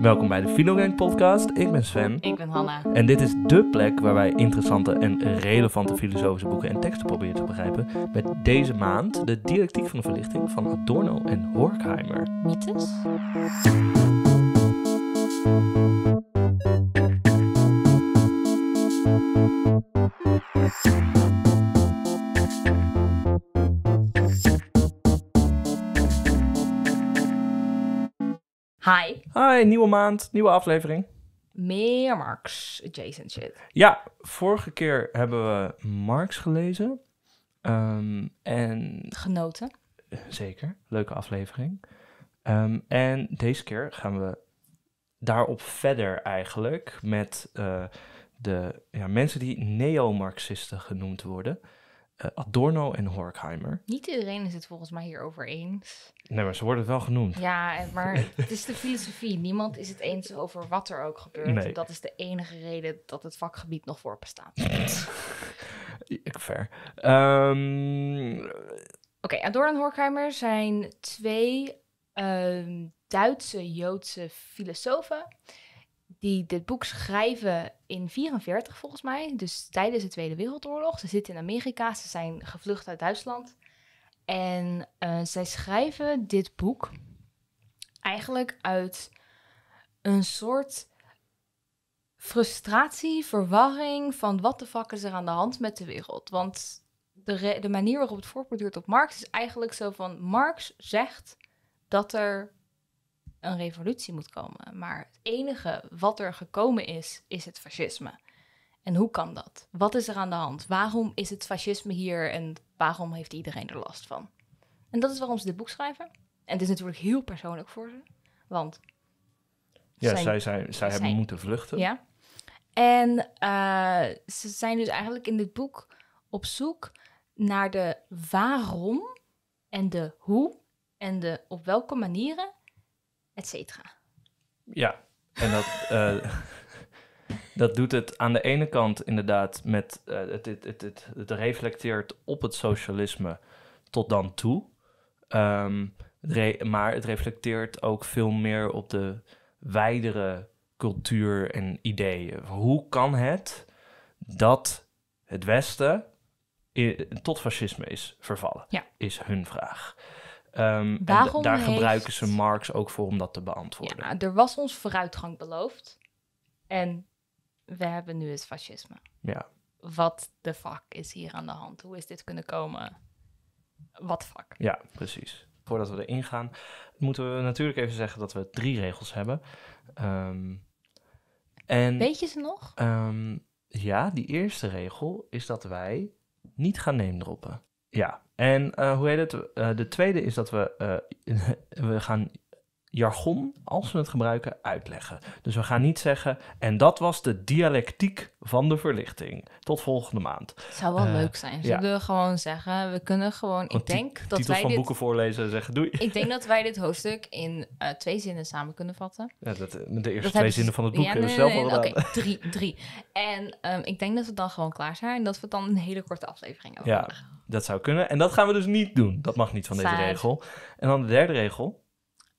Welkom bij de Filogang Podcast. Ik ben Sven. Ik ben Hanna. En dit is de plek waar wij interessante en relevante filosofische boeken en teksten proberen te begrijpen. Met deze maand de dialectiek van de verlichting van Adorno en Horkheimer. Mythes? Hi, nieuwe maand, nieuwe aflevering. Meer Marx adjacent shit. Ja, vorige keer hebben we Marx gelezen. Ehm, en... Genoten. Zeker, leuke aflevering. Ehm, en deze keer gaan we daarop verder eigenlijk met eh, de ja, mensen die neo-Marxisten genoemd worden. Eh, Adorno en Horkheimer. Niet iedereen is het volgens mij hierover eens. Nee, maar ze worden wel genoemd. Ja, maar het is de filosofie. Niemand is het eens over wat er ook gebeurt. Dat is de enige reden dat het vakgebied nog voor bestaat. Ver. Ehm, Oké, Adorno en Horkheimer zijn twee ehm, Duitse Joodse filosofen die dit boek schrijven in 44 volgens mij, dus tijdens de Tweede Wereldoorlog. Ze zitten in Amerika, ze zijn gevlucht uit Duitsland. En eh, zij schrijven dit boek eigenlijk uit een soort frustratie, verwarring van wat de fuck is er aan de hand met de wereld. Want de, de manier waarop het voortborduurt op Marx is eigenlijk zo van Marx zegt dat er een revolutie moet komen. Maar het enige wat er gekomen is, is het fascisme. En hoe kan dat? Wat is er aan de hand? Waarom is het fascisme hier en waarom heeft iedereen er last van? En dat is waarom ze dit boek schrijven. En het is natuurlijk heel persoonlijk voor ze, want. Ja, zij, zij, zij hebben moeten vluchten. Ja. En eh, ze zijn dus eigenlijk in dit boek op zoek naar de waarom en de hoe en de op welke manieren et Ja, en dat, dat doet het aan de ene kant inderdaad met het, het, het, het, het reflecteert op het socialisme tot dan toe. maar het reflecteert ook veel meer op de wijdere cultuur en ideeën. Hoe kan het dat het Westen tot fascisme is vervallen? Ja. Is hun vraag. Um, daar gebruiken ze Marx ook voor om dat te beantwoorden. Ja, er was ons vooruitgang beloofd. En we hebben nu het fascisme. Ja. Wat de fuck is hier aan de hand? Hoe is dit kunnen komen? Wat fuck? Ja, precies. Voordat we erin gaan, moeten we natuurlijk even zeggen dat we drie regels hebben. Ehm, en, Weet je ze nog? Ehm, ja, die eerste regel is dat wij niet gaan neemdroppen. Ja, en eh, hoe heet het? Eh, de tweede is dat we, eh, we gaan jargon, als we het gebruiken, uitleggen. Dus we gaan niet zeggen, en dat was de dialectiek van de verlichting. Tot volgende maand. Het zou wel leuk zijn. Dus ja. we gewoon zeggen, we kunnen gewoon, ik denk dat wij van dit, boeken voorlezen en zeggen doei. Ik denk dat wij dit hoofdstuk in twee zinnen samen kunnen vatten. Ja, dat, de eerste twee zinnen van het boek ja, hebben we zelf al Oké, drie, drie. En ehm, ik denk dat we dan gewoon klaar zijn. en Dat we dan een hele korte aflevering hebben. Ja. Dat zou kunnen. En dat gaan we dus niet doen. Dat mag niet van deze regel. En dan de derde regel.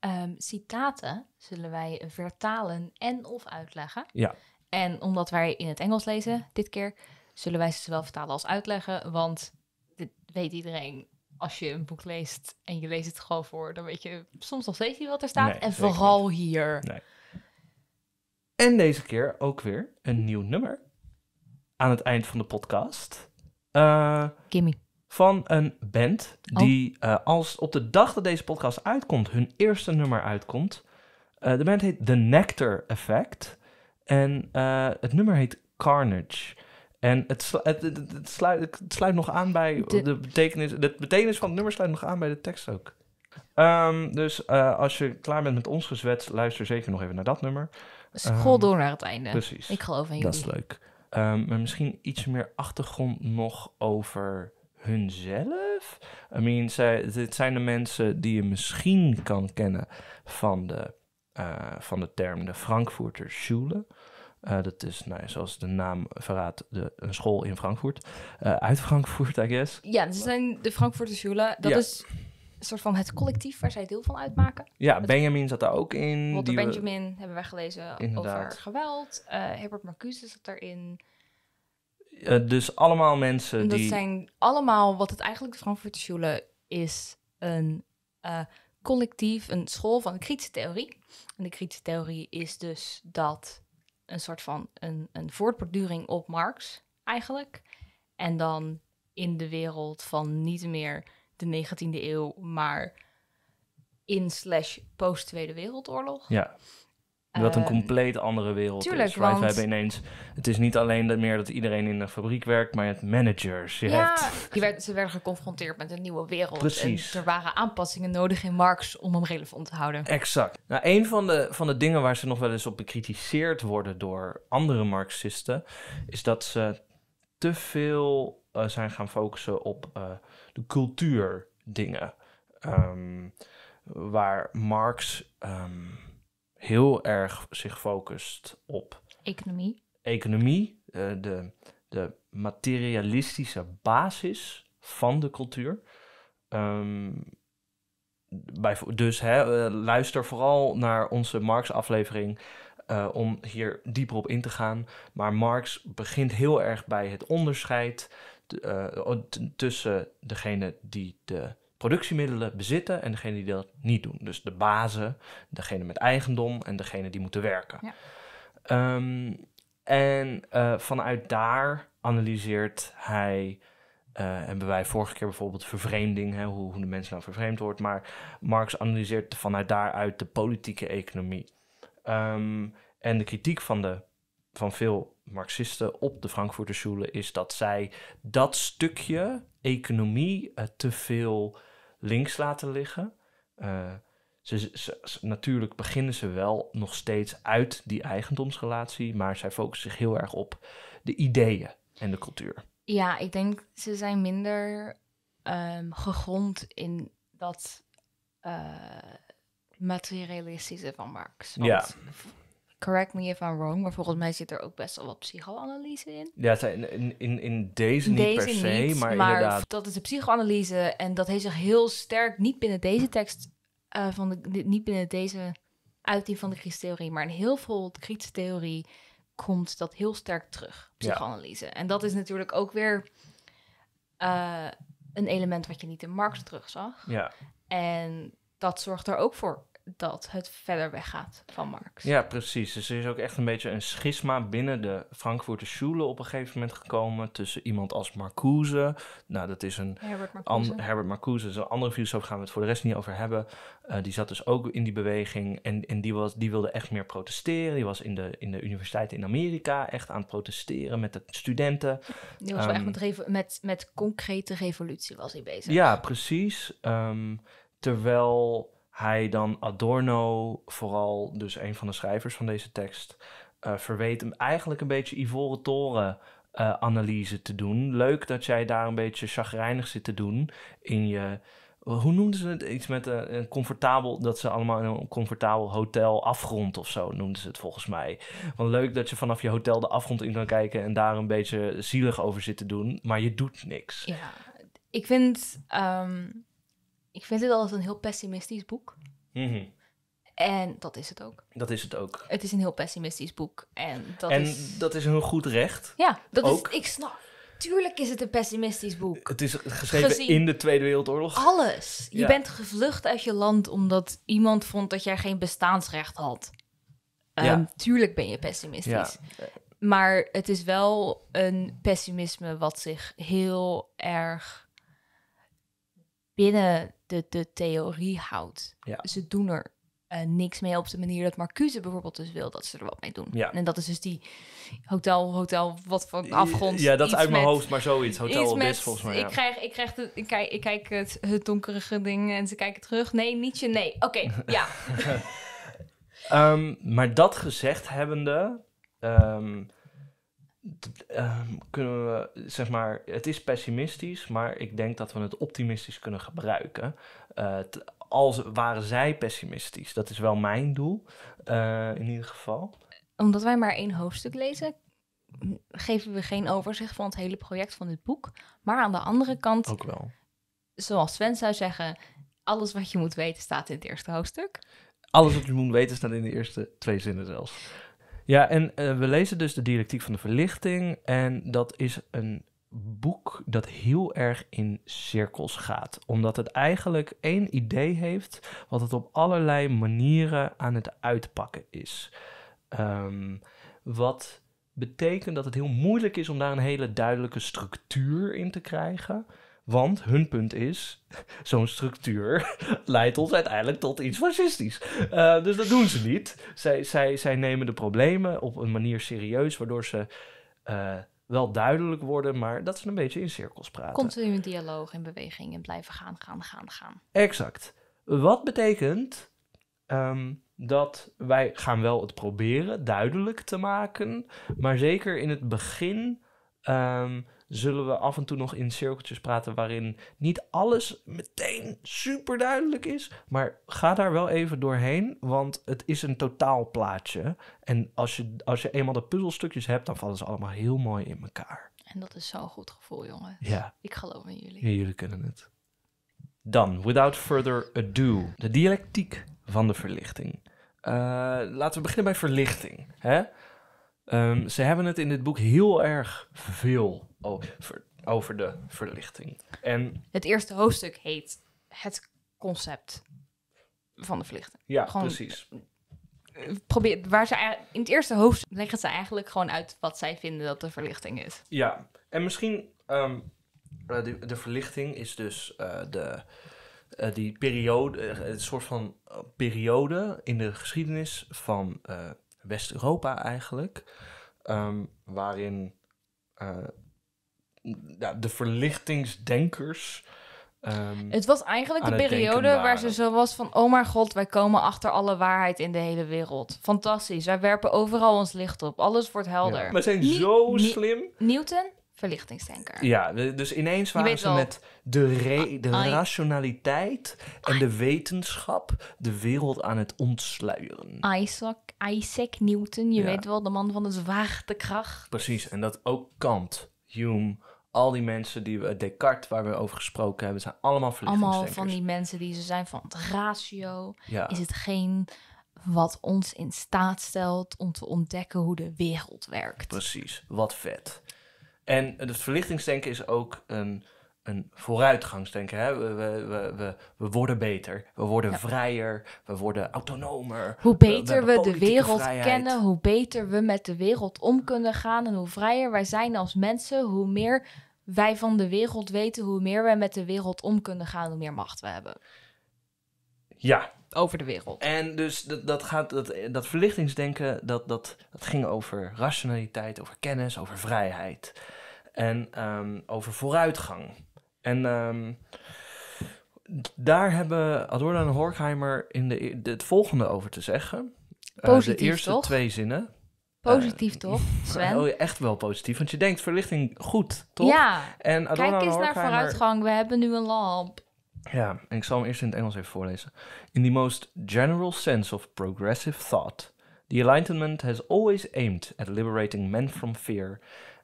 Um, citaten zullen wij vertalen en of uitleggen. Ja. En omdat wij in het Engels lezen dit keer, zullen wij ze zowel vertalen als uitleggen. Want dit weet iedereen. Als je een boek leest en je leest het gewoon voor, dan weet je soms nog steeds niet wat er staat. en vooral hier. Nee. En deze keer ook weer een nieuw nummer aan het eind van de podcast. Kimmy eh, Gimme van een band oh. die eh, als op de dag dat deze podcast uitkomt, hun eerste nummer uitkomt. Eh, de band heet The Nectar Effect en eh, het nummer heet Carnage. En het, het, sluit, nog aan bij de, betekenis. De betekenis van het nummer sluit nog aan bij de tekst ook. Ehm, dus als je klaar bent met ons gezwets, luister zeker nog even naar dat nummer. School ehm, door naar het einde. Precies. Ik geloof in jullie. Dat is leuk. Ehm, maar misschien iets meer achtergrond nog over hunzelf. I mean, dit zijn de mensen die je misschien kan kennen van de, eh, van de term de Frankfurter Schule. Eh, dat is, nou, zoals de naam verraadt, een school in Frankfurt. Eh, uit Frankfurt, I guess. Ja, ze zijn de Frankfurter Schule. Dat is een soort van het collectief waar zij deel van uitmaken. Ja, Benjamin zat daar ook in. Walter Benjamin hebben wij gelezen over geweld. Herbert Marcuse zat daarin. Eh, dus allemaal mensen dat die... Dat zijn allemaal, wat het eigenlijk de Frankfurt Schule is, een eh, collectief, een school van de kritische theorie. En de kritische theorie is dus dat een soort van een, een voortborduring op Marx eigenlijk. En dan in de wereld van niet meer de 19e eeuw, maar in slash post Tweede Wereldoorlog. Ja. Dat een ehm, compleet andere wereld tuurlijk, is. Want... We hebben ineens... Het is niet alleen meer dat iedereen in de fabriek werkt, maar het managers. Je ja, hebt... die werd, ze werden geconfronteerd met een nieuwe wereld. Precies. En er waren aanpassingen nodig in Marx om hem relevant te houden. Exact. Nou, een van de, van de dingen waar ze nog wel eens op bekritiseerd worden door andere Marxisten... is dat ze te veel eh, zijn gaan focussen op eh, de cultuurdingen. Ehm, waar Marx... Ehm, heel erg zich focust op economie. Economie, eh, de, de materialistische basis van de cultuur. Ehm, bij, dus hè, eh, luister vooral naar onze Marx-aflevering eh, om hier dieper op in te gaan. Maar Marx begint heel erg bij het onderscheid tussen degene die de productiemiddelen bezitten en degene die dat niet doen. Dus de bazen, degene met eigendom en degene die moeten werken. Ja. Ehm, en eh, vanuit daar analyseert hij, uh, hebben wij vorige keer bijvoorbeeld vervreemding, hè, hoe, hoe de mens nou vervreemd wordt, maar Marx analyseert vanuit daaruit de politieke economie. Ehm, en de kritiek van, de, van veel Marxisten op de Frankfurter Schule is dat zij dat stukje economie eh, te veel links laten liggen. Eh, ze, natuurlijk beginnen ze wel nog steeds uit die eigendomsrelatie, maar zij focussen zich heel erg op de ideeën en de cultuur. Ja, ik denk ze zijn minder um, gegrond in dat eh, materialistische van Marx. Want ja correct me if I'm wrong, maar volgens mij zit er ook best wel wat psychoanalyse in. Ja, in, in, in deze, niet per se, maar, maar, inderdaad. Dat is de psychoanalyse en dat heeft zich heel sterk niet binnen deze tekst, eh, van de, niet binnen deze uiting van de kritische maar in heel veel kritische theorie komt dat heel sterk terug, psychoanalyse. En dat is natuurlijk ook weer eh, een element wat je niet in Marx terugzag. Ja. En dat zorgt er ook voor dat het verder weggaat van Marx. Ja, precies. Dus er is ook echt een beetje een schisma binnen de Frankfurter Schule op een gegeven moment gekomen tussen iemand als Marcuse. Nou, dat is een Herbert Marcuse. An, Herbert Marcuse is een andere filosoof, gaan we het voor de rest niet over hebben. Eh, die zat dus ook in die beweging en, en die, was, die wilde echt meer protesteren. Die was in de, in de universiteit in Amerika echt aan het protesteren met de studenten. Die was wel echt ehm, met, met, met concrete revolutie was hij bezig. Ja, precies. Ehm, terwijl hij dan Adorno, vooral dus een van de schrijvers van deze tekst, eh, verweet hem eigenlijk een beetje Ivoren Toren. Eh, analyse te doen. Leuk dat jij daar een beetje chagrijnig zit te doen in je. Hoe noemden ze het? Iets met eh, een, comfortabel, dat ze allemaal in een comfortabel hotel afgrond of zo noemden ze het volgens mij. Want leuk dat je vanaf je hotel de afgrond in kan kijken en daar een beetje zielig over zit te doen, maar je doet niks. Ja, ik vind ehm, ik vind dit altijd een heel pessimistisch boek. Mhm. En dat is het ook. Dat is het ook. Het is een heel pessimistisch boek. En dat, en is... dat is een heel goed recht. Ja, dat is. Ik snap. Tuurlijk is het een pessimistisch boek. Het is geschreven in de Tweede Wereldoorlog. Alles. Je bent gevlucht uit je land omdat iemand vond dat jij geen bestaansrecht had. Ehm, tuurlijk ben je pessimistisch. Maar het is wel een pessimisme wat zich heel erg binnen de, de theorie houdt. Ja. Ze doen er eh, niks mee op de manier dat Marcuse bijvoorbeeld dus wil dat ze er wat mee doen. Ja. En dat is dus die hotel, hotel, wat van afgrond. Ja, dat uit mijn hoofd, maar zoiets. Hotel met, volgens mij. Ja. Ik krijg, ik krijg de, ik kijk, ik kijk het, het donkerige ding en ze kijken terug. Nee, nietsje nee. Oké, ja. Ehm, maar dat gezegd hebbende, um, Ehm, kunnen we, zeg maar, het is pessimistisch, maar ik denk dat we het optimistisch kunnen gebruiken. Uh, als waren zij pessimistisch, dat is wel mijn doel, eh, in ieder geval. Omdat wij maar één hoofdstuk lezen, geven we geen overzicht van het hele project van dit boek. Maar aan de andere kant, ook wel. Zoals Sven zou zeggen, alles wat je moet weten staat in het eerste hoofdstuk. Alles wat je moet weten staat in de eerste twee zinnen zelfs. Ja, en eh, we lezen dus de dialectiek van de verlichting. En dat is een boek dat heel erg in cirkels gaat. Omdat het eigenlijk één idee heeft wat het op allerlei manieren aan het uitpakken is. Ehm, wat betekent dat het heel moeilijk is om daar een hele duidelijke structuur in te krijgen. Want hun punt is, zo'n structuur leidt ons uiteindelijk tot iets fascistisch. Eh, dus dat doen ze niet. Zij, zij, zij nemen de problemen op een manier serieus, waardoor ze eh, wel duidelijk worden, maar dat ze een beetje in cirkels praten. Continu dialoog en beweging en blijven gaan, gaan, gaan, gaan. Exact. Wat betekent ehm, dat wij gaan wel het proberen duidelijk te maken, maar zeker in het begin. Ehm, zullen we af en toe nog in cirkeltjes praten waarin niet alles meteen super duidelijk is. Maar ga daar wel even doorheen, want het is een totaalplaatje. En als je, als je eenmaal de puzzelstukjes hebt, dan vallen ze allemaal heel mooi in elkaar. En dat is zo'n goed gevoel, jongen. Ja. Ik geloof in jullie. Ja, jullie kunnen het. Dan, without further ado, de dialectiek van de verlichting. Eh, laten we beginnen bij verlichting. Hè? Ehm, ze hebben het in dit boek heel erg veel over, over de verlichting. En het eerste hoofdstuk heet Het concept van de verlichting. Ja, precies. Eh, probeer, waar ze, in het eerste hoofdstuk leggen ze eigenlijk gewoon uit wat zij vinden dat de verlichting is. Ja, en misschien um, de, de, verlichting is dus eh, de, die periode, een soort van periode in de geschiedenis van West-Europa eigenlijk. Ehm, waarin eh, de verlichtingsdenkers. Ehm, het was eigenlijk de periode waar ze zo was van: oh mijn god, wij komen achter alle waarheid in de hele wereld. Fantastisch, wij werpen overal ons licht op, alles wordt helder. Ja. We zijn zo slim. Newton? verlichtingsdenker. Ja, dus ineens waren ze met de, re, de rationaliteit en de wetenschap de wereld aan het ontsluieren. Isaac, Isaac Newton, je weet wel, de man van de zwaartekracht. Precies, en dat ook Kant, Hume, al die mensen die we, Descartes, waar we over gesproken hebben, zijn allemaal verlichtingsdenkers. Allemaal van die mensen die ze zijn van het ratio. Ja. Is het geen wat ons in staat stelt om te ontdekken hoe de wereld werkt? Precies, wat vet. En het verlichtingsdenken is ook een, een vooruitgangsdenken. Hè? We, we, we, we, worden beter, we worden vrijer, we worden autonomer. Hoe beter we, de wereld kennen, hoe beter we met de wereld om kunnen gaan en hoe vrijer wij zijn als mensen, hoe meer wij van de wereld weten, hoe meer wij met de wereld om kunnen gaan, hoe meer macht we hebben. Ja. Over de wereld. En dus dat, dat, gaat, dat, dat verlichtingsdenken, dat, dat, dat ging over rationaliteit, over kennis, over vrijheid en ehm, over vooruitgang. En ehm, daar hebben Adorno en Horkheimer in de, e-, het volgende over te zeggen. Eh, positief, de eerste twee zinnen. Positief eh, toch, Sven? Oh, echt wel positief, want je denkt verlichting goed, toch? Ja, en Adorno kijk eens naar vooruitgang, we hebben nu een lamp. Ja, en ik zal hem eerst in het Engels even voorlezen. In the most general sense of progressive thought, the Enlightenment has always aimed at liberating men from fear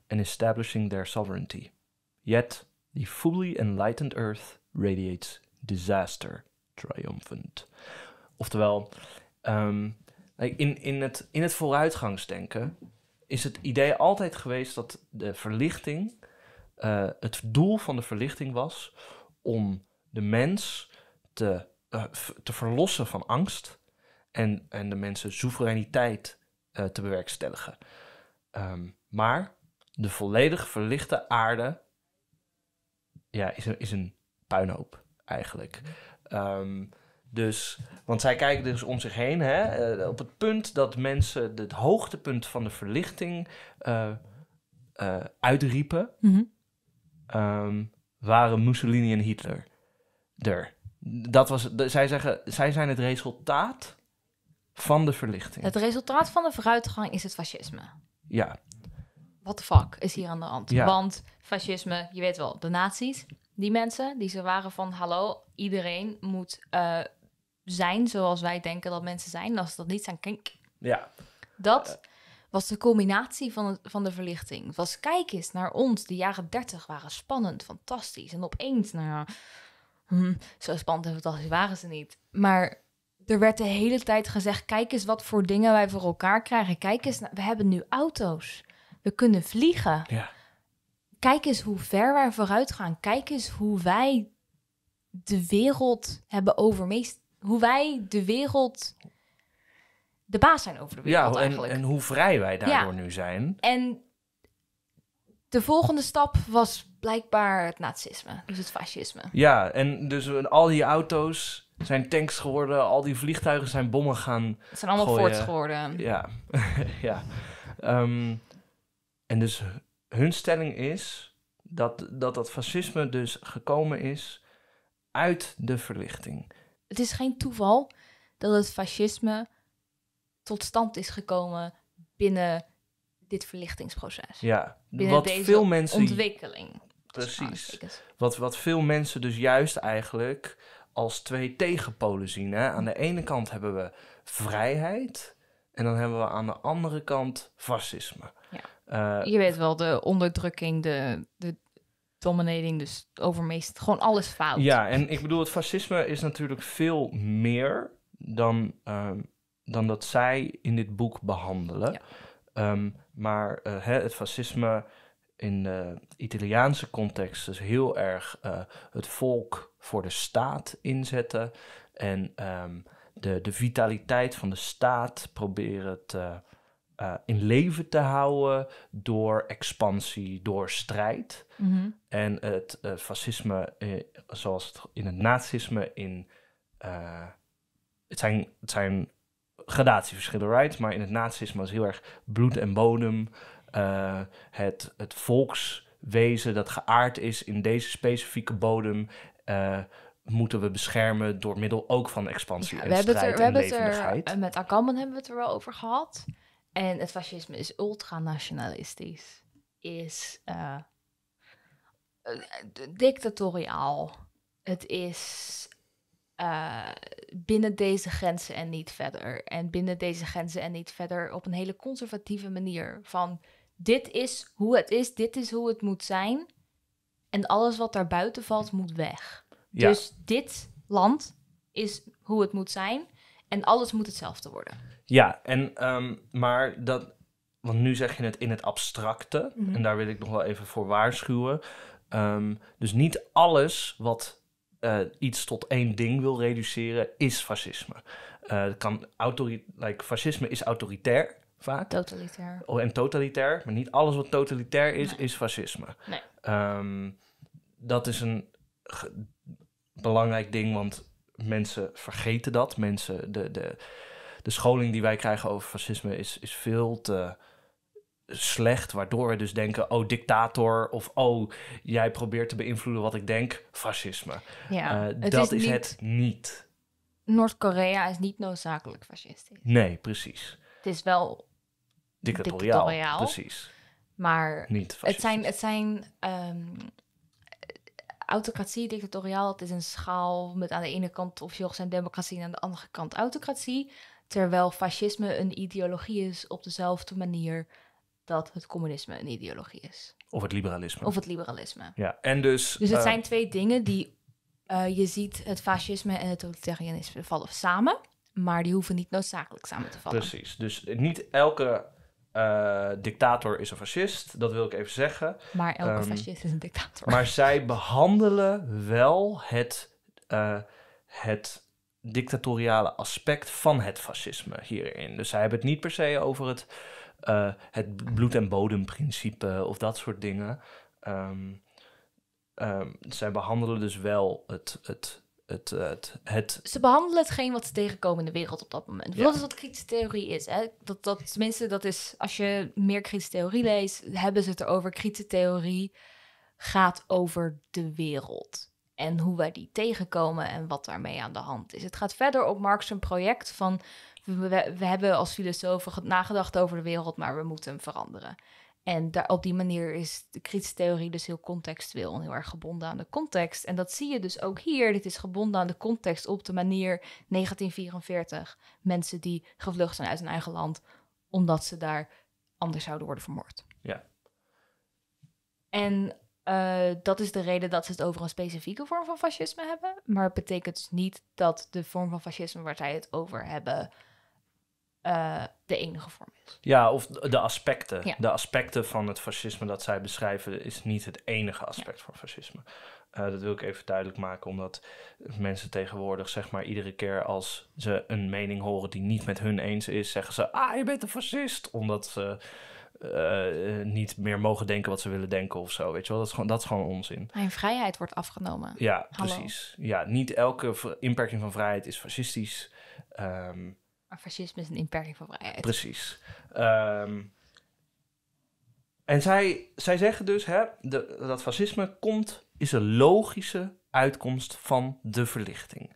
and establishing their sovereignty. Yet, the fully enlightened earth radiates disaster triumphant. Oftewel, ehm, in, in, het, in het vooruitgangsdenken is het idee altijd geweest dat de verlichting, eh, het doel van de verlichting was om de mens te, eh, te verlossen van angst en, en de mensen soevereiniteit eh, te bewerkstelligen. Ehm, maar de volledig verlichte aarde ja, is, een, is een puinhoop eigenlijk. Ehm, dus, want zij kijken dus om zich heen. Hè? Eh, op het punt dat mensen het hoogtepunt van de verlichting uh, uitriepen, mhm. ehm, waren Mussolini en Hitler er. Dat was, zij, zeggen, zij zijn het resultaat van de verlichting. Het resultaat van de vooruitgang is het fascisme. Ja, wat the fuck is hier aan de hand? Want fascisme, je weet wel, de nazi's, die mensen, die ze waren van hallo, iedereen moet eh, zijn zoals wij denken dat mensen zijn. als ze dat niet zijn, kink. Ja. Dat eh. was de combinatie van, van de verlichting. was kijk eens naar ons. De jaren dertig waren spannend, fantastisch. En opeens, nou ja, hm, zo spannend en fantastisch waren ze niet. Maar er werd de hele tijd gezegd: kijk eens wat voor dingen wij voor elkaar krijgen. Kijk eens, we hebben nu auto's we kunnen vliegen. Ja. Kijk eens hoe ver wij vooruit gaan. Kijk eens hoe wij de wereld hebben overmeest. Hoe wij de wereld de baas zijn over de wereld. Ja, en, en hoe vrij wij daardoor nu zijn. En de volgende stap was blijkbaar het nazisme, dus het fascisme. Ja, en dus al die auto's zijn tanks geworden, al die vliegtuigen zijn bommen gaan. Het zijn allemaal voorts geworden. Ja, ja. Ehm, en dus hun stelling is dat, dat dat fascisme dus gekomen is uit de verlichting. Het is geen toeval dat het fascisme tot stand is gekomen binnen dit verlichtingsproces. Ja, binnen wat veel mensen. Ontwikkeling. Precies. Wat, wat veel mensen dus juist eigenlijk als twee tegenpolen zien. Hè? Aan de ene kant hebben we vrijheid en dan hebben we aan de andere kant fascisme. Eh, je weet wel, de onderdrukking, de, de dominating, dus overmeest, gewoon alles fout. Ja, en ik bedoel, het fascisme is natuurlijk veel meer dan, ehm, dan dat zij in dit boek behandelen. Ehm, maar eh, het fascisme in de Italiaanse context is heel erg eh, het volk voor de staat inzetten en ehm, de, de vitaliteit van de staat proberen te eh, in leven te houden door expansie, door strijd. Mhm. En het eh, fascisme, eh, zoals het in het nazisme, in, het, zijn, het zijn gradatieverschillen, right? Maar in het nazisme was heel erg bloed en bodem, het, het volkswezen dat geaard is in deze specifieke bodem moeten we beschermen door middel ook van expansie ja, en we strijd het er, en we er, Met Akamben hebben we het er wel over gehad. En het fascisme is ultranationalistisch, is eh, eh, dictatoriaal. Het is eh, binnen deze grenzen en niet verder. En binnen deze grenzen en niet verder op een hele conservatieve manier. Van dit is hoe het is, dit is hoe het moet zijn. En alles wat daarbuiten valt, moet weg. Dus dit land is hoe het moet zijn. En alles moet hetzelfde worden. Ja, en, ehm, maar dat, want nu zeg je het in het abstracte, mhm. en daar wil ik nog wel even voor waarschuwen. Ehm, dus niet alles wat eh, iets tot één ding wil reduceren, is fascisme. Eh, kan like, fascisme is autoritair vaak. Totalitair. Oh, en totalitair, maar niet alles wat totalitair is, is fascisme. Ehm, dat is een belangrijk ding, want mensen vergeten dat. Mensen, de, de, de scholing die wij krijgen over fascisme is, is veel te slecht, waardoor we dus denken: oh, dictator of oh, jij probeert te beïnvloeden wat ik denk, fascisme. Ja, eh, dat is, het niet. Noord-Korea is niet noodzakelijk fascistisch. Nee, precies. Het is wel dictatoriaal. precies. Maar niet het zijn, het zijn ehm, autocratie, dictatoriaal, het is een schaal met aan de ene kant of officieel zijn democratie en aan de andere kant autocratie. Terwijl fascisme een ideologie is op dezelfde manier dat het communisme een ideologie is. Of het liberalisme. Of het liberalisme. Ja, en dus. Dus het eh, zijn twee dingen die. Eh, je ziet het fascisme en het totalitarianisme vallen samen, maar die hoeven niet noodzakelijk samen te vallen. Precies. Dus niet elke eh, dictator is een fascist, dat wil ik even zeggen. Maar elke ehm, fascist is een dictator. Maar zij behandelen wel het, het dictatoriale aspect van het fascisme hierin. Dus zij hebben het niet per se over het, eh, het bloed- en bodemprincipe of dat soort dingen. Ehm, ehm, zij behandelen dus wel het, het, het, eh, het, het, Ze behandelen hetgeen wat ze tegenkomen in de wereld op dat moment. Ja. Dat is wat kritische theorie is. Hè? Dat, dat, tenminste, dat is, als je meer kritische theorie leest, hebben ze het erover. Kritische theorie gaat over de wereld en hoe wij die tegenkomen en wat daarmee aan de hand is. Het gaat verder op Marx een project van we, hebben als filosofen nagedacht over de wereld, maar we moeten hem veranderen. En daar, op die manier is de kritische theorie dus heel contextueel en heel erg gebonden aan de context. En dat zie je dus ook hier. Dit is gebonden aan de context op de manier 1944. Mensen die gevlucht zijn uit hun eigen land omdat ze daar anders zouden worden vermoord. Ja. En eh, dat is de reden dat ze het over een specifieke vorm van fascisme hebben. Maar het betekent dus niet dat de vorm van fascisme waar zij het over hebben. Eh, de enige vorm is. Ja, of de aspecten. De aspecten van het fascisme dat zij beschrijven is niet het enige aspect van fascisme. Eh, dat wil ik even duidelijk maken, omdat mensen tegenwoordig, zeg maar, iedere keer als ze een mening horen die niet met hun eens is, zeggen ze: Ah, je bent een fascist. Omdat ze eh, eh, niet meer mogen denken wat ze willen denken of zo. Weet je wel, dat is gewoon, dat is gewoon onzin. En vrijheid wordt afgenomen. Ja, precies. Ja, niet elke inperking van vrijheid is fascistisch. Um, maar fascisme is een inperking van vrijheid. Precies. Ehm, en zij, zij zeggen dus hè, dat fascisme komt, is een logische uitkomst van de verlichting.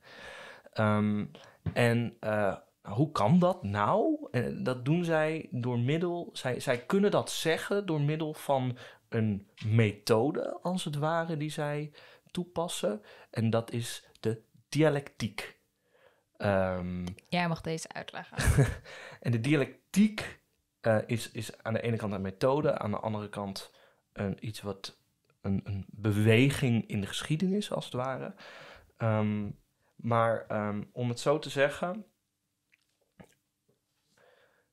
Ehm, en eh, hoe kan dat nou? En dat doen zij door middel, zij, zij kunnen dat zeggen door middel van een methode, als het ware, die zij toepassen. En dat is de dialectiek. Um, Jij mag deze uitleggen. en de dialectiek eh, is, is aan de ene kant een methode, aan de andere kant een, iets wat een, een beweging in de geschiedenis, als het ware. Ehm, maar ehm, om het zo te zeggen,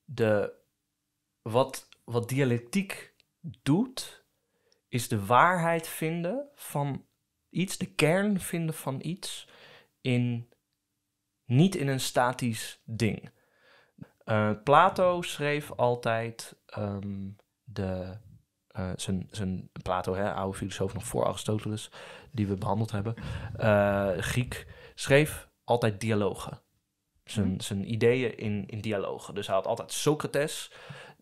de, wat, wat dialectiek doet, is de waarheid vinden van iets, de kern vinden van iets, in, niet in een statisch ding. Uh, Plato schreef altijd ehm, de, uh, zijn, zijn Plato, hè, oude filosoof nog voor Aristoteles, die we behandeld hebben, eh, Griek, schreef altijd dialogen. Mhm. zijn, ideeën in, in dialogen. Dus hij had altijd Socrates,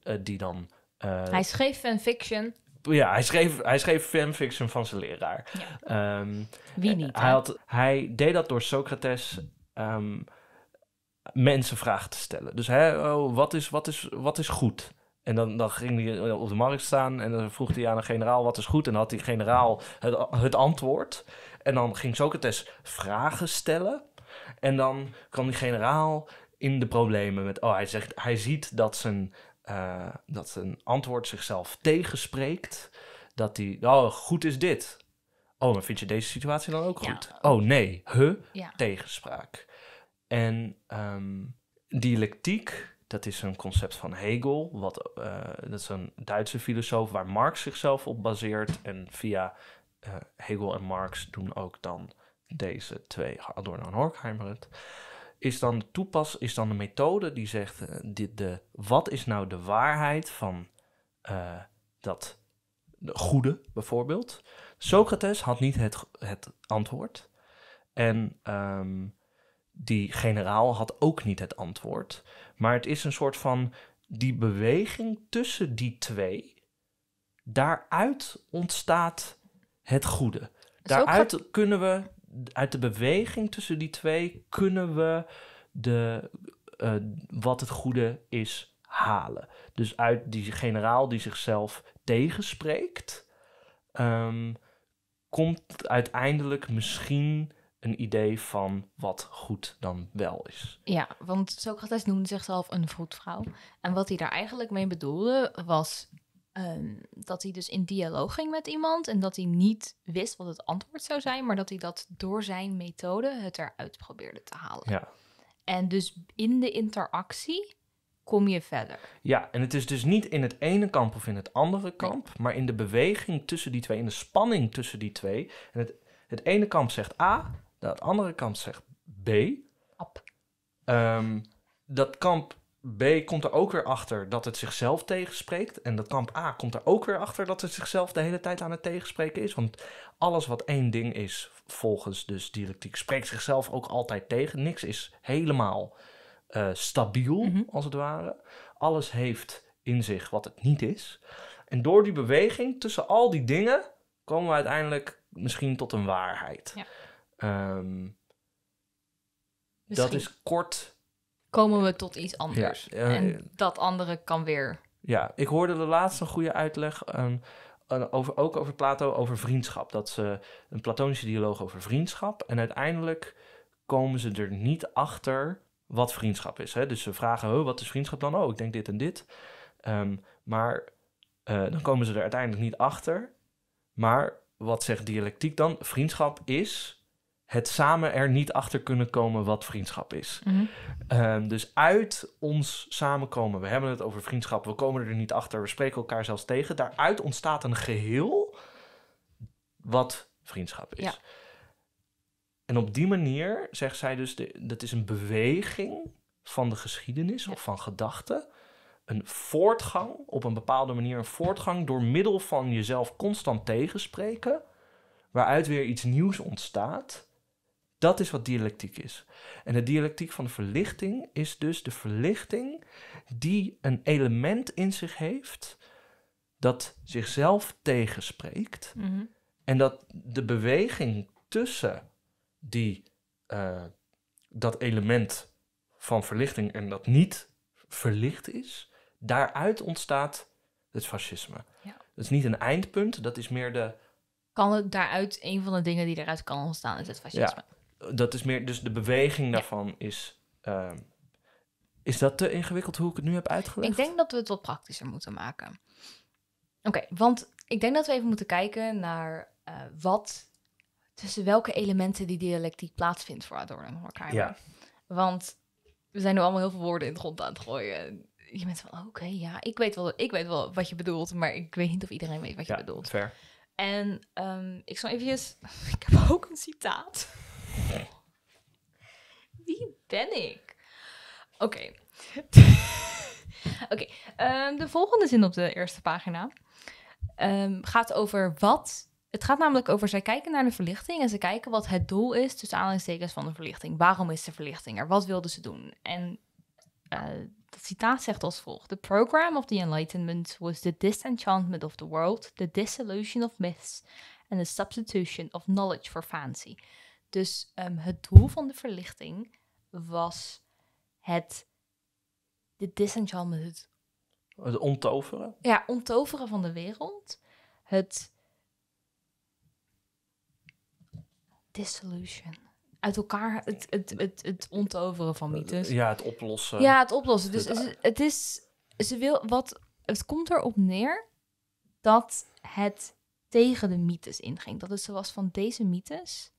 eh, die dan... Eh, hij schreef fanfiction. Ja, hij schreef, hij schreef fanfiction van zijn leraar. Ehm, Wie niet? Hij, hij deed dat door Socrates... Ehm, mensen vragen te stellen. Dus hè, oh, wat, is, wat, is, wat is goed? En dan, dan ging hij op de markt staan en dan vroeg hij aan een generaal wat is goed. En dan had die generaal het, het antwoord. En dan ging Socrates vragen stellen. En dan kan die generaal in de problemen met, oh hij, zegt, hij ziet dat zijn, eh, dat zijn antwoord zichzelf tegenspreekt. Dat hij, oh goed is dit. Oh, maar vind je deze situatie dan ook goed? Oh nee, huh? Tegenspraak. En ehm, dialectiek, dat is een concept van Hegel, wat, eh, dat is een Duitse filosoof waar Marx zichzelf op baseert. En via eh, Hegel en Marx doen ook dan deze twee, Adorno en Horkheimer het, is dan de toepas, is dan de methode die zegt, eh, dit, de, wat is nou de waarheid van eh, dat de goede bijvoorbeeld? Socrates had niet het, het antwoord. En ehm, die generaal had ook niet het antwoord. Maar het is een soort van die beweging tussen die twee. Daaruit ontstaat het goede. Daaruit kunnen we uit de beweging tussen die twee kunnen we de, eh, wat het goede is halen. Dus uit die generaal die zichzelf tegenspreekt, ehm, komt uiteindelijk misschien een idee van wat goed dan wel is. Ja, want Socrates noemde zichzelf een vroedvrouw. En wat hij daar eigenlijk mee bedoelde was Ehm, dat hij dus in dialoog ging met iemand en dat hij niet wist wat het antwoord zou zijn, maar dat hij dat door zijn methode het eruit probeerde te halen. Ja. En dus in de interactie kom je verder. Ja, en het is dus niet in het ene kamp of in het andere kamp, maar in de beweging tussen die twee, in de spanning tussen die twee. En het, het ene kamp zegt A, het andere kamp zegt B. Ehm, dat kamp B komt er ook weer achter dat het zichzelf tegenspreekt. En dat kamp A komt er ook weer achter dat het zichzelf de hele tijd aan het tegenspreken is. Want alles wat één ding is, volgens dus dialectiek, spreekt zichzelf ook altijd tegen. Niks is helemaal eh, stabiel, mhm. als het ware. Alles heeft in zich wat het niet is. En door die beweging tussen al die dingen komen we uiteindelijk misschien tot een waarheid. Ja. Ehm, dat is kort komen we tot iets anders. en dat andere kan weer. Ja, ik hoorde de laatste goede uitleg ehm, over, ook over Plato, over vriendschap. Dat ze een platonische dialoog over vriendschap. En uiteindelijk komen ze er niet achter wat vriendschap is. Hè? Dus ze vragen, wat is vriendschap dan? Oh, ik denk dit en dit. Ehm, maar eh, dan komen ze er uiteindelijk niet achter. Maar wat zegt dialectiek dan? Vriendschap is het samen er niet achter kunnen komen wat vriendschap is. Mhm. Ehm, dus uit ons samenkomen, we hebben het over vriendschap, we komen er niet achter, we spreken elkaar zelfs tegen. Daaruit ontstaat een geheel wat vriendschap is. En op die manier zegt zij dus, dat is een beweging van de geschiedenis of van gedachten. Een voortgang, op een bepaalde manier een voortgang door middel van jezelf constant tegenspreken, waaruit weer iets nieuws ontstaat dat is wat dialectiek is. En de dialectiek van de verlichting is dus de verlichting die een element in zich heeft dat zichzelf tegenspreekt. Mhm. En dat de beweging tussen die, eh, dat element van verlichting en dat niet verlicht is, daaruit ontstaat het fascisme. Ja. Dat is niet een eindpunt, dat is meer de. Kan het daaruit, een van de dingen die daaruit kan ontstaan, is het fascisme dat is meer, dus de beweging daarvan is. Ehm, is dat te ingewikkeld hoe ik het nu heb uitgelegd? Ik denk dat we het wat praktischer moeten maken. Oké, want ik denk dat we even moeten kijken naar uh, wat tussen welke elementen die dialectiek plaatsvindt voor Adorno en Horkheimer. Ja. Want we zijn nu allemaal heel veel woorden in het grond aan het gooien. Je bent van, oké, ja, ik weet, wel, ik weet wel wat je bedoelt, maar ik weet niet of iedereen weet wat je ja, bedoelt. En ehm, ik zal even, ik heb ook een citaat. Wie ben ik? Oké. Oké, ehm, de volgende zin op de eerste pagina ehm, gaat over wat. Het gaat namelijk over, zij kijken naar de verlichting en ze kijken wat het doel is tussen aanhalingstekens van de verlichting. Waarom is de verlichting er? Wat wilden ze doen? En uh, eh, dat citaat zegt als volgt. The program of the Enlightenment was the disenchantment of the world, the dissolution of myths and the substitution of knowledge for fancy. Dus ehm, het doel van de verlichting was het de disenchantment. Het ontoveren? Ja, ontoveren van de wereld. Het dissolution. Uit elkaar, het, het, het, het ontoveren van mythes. Ja, het oplossen. Ja, het oplossen. Dus het, is, ze wil, wat, het komt erop neer dat het tegen de mythes inging. Dat het zo was van deze mythes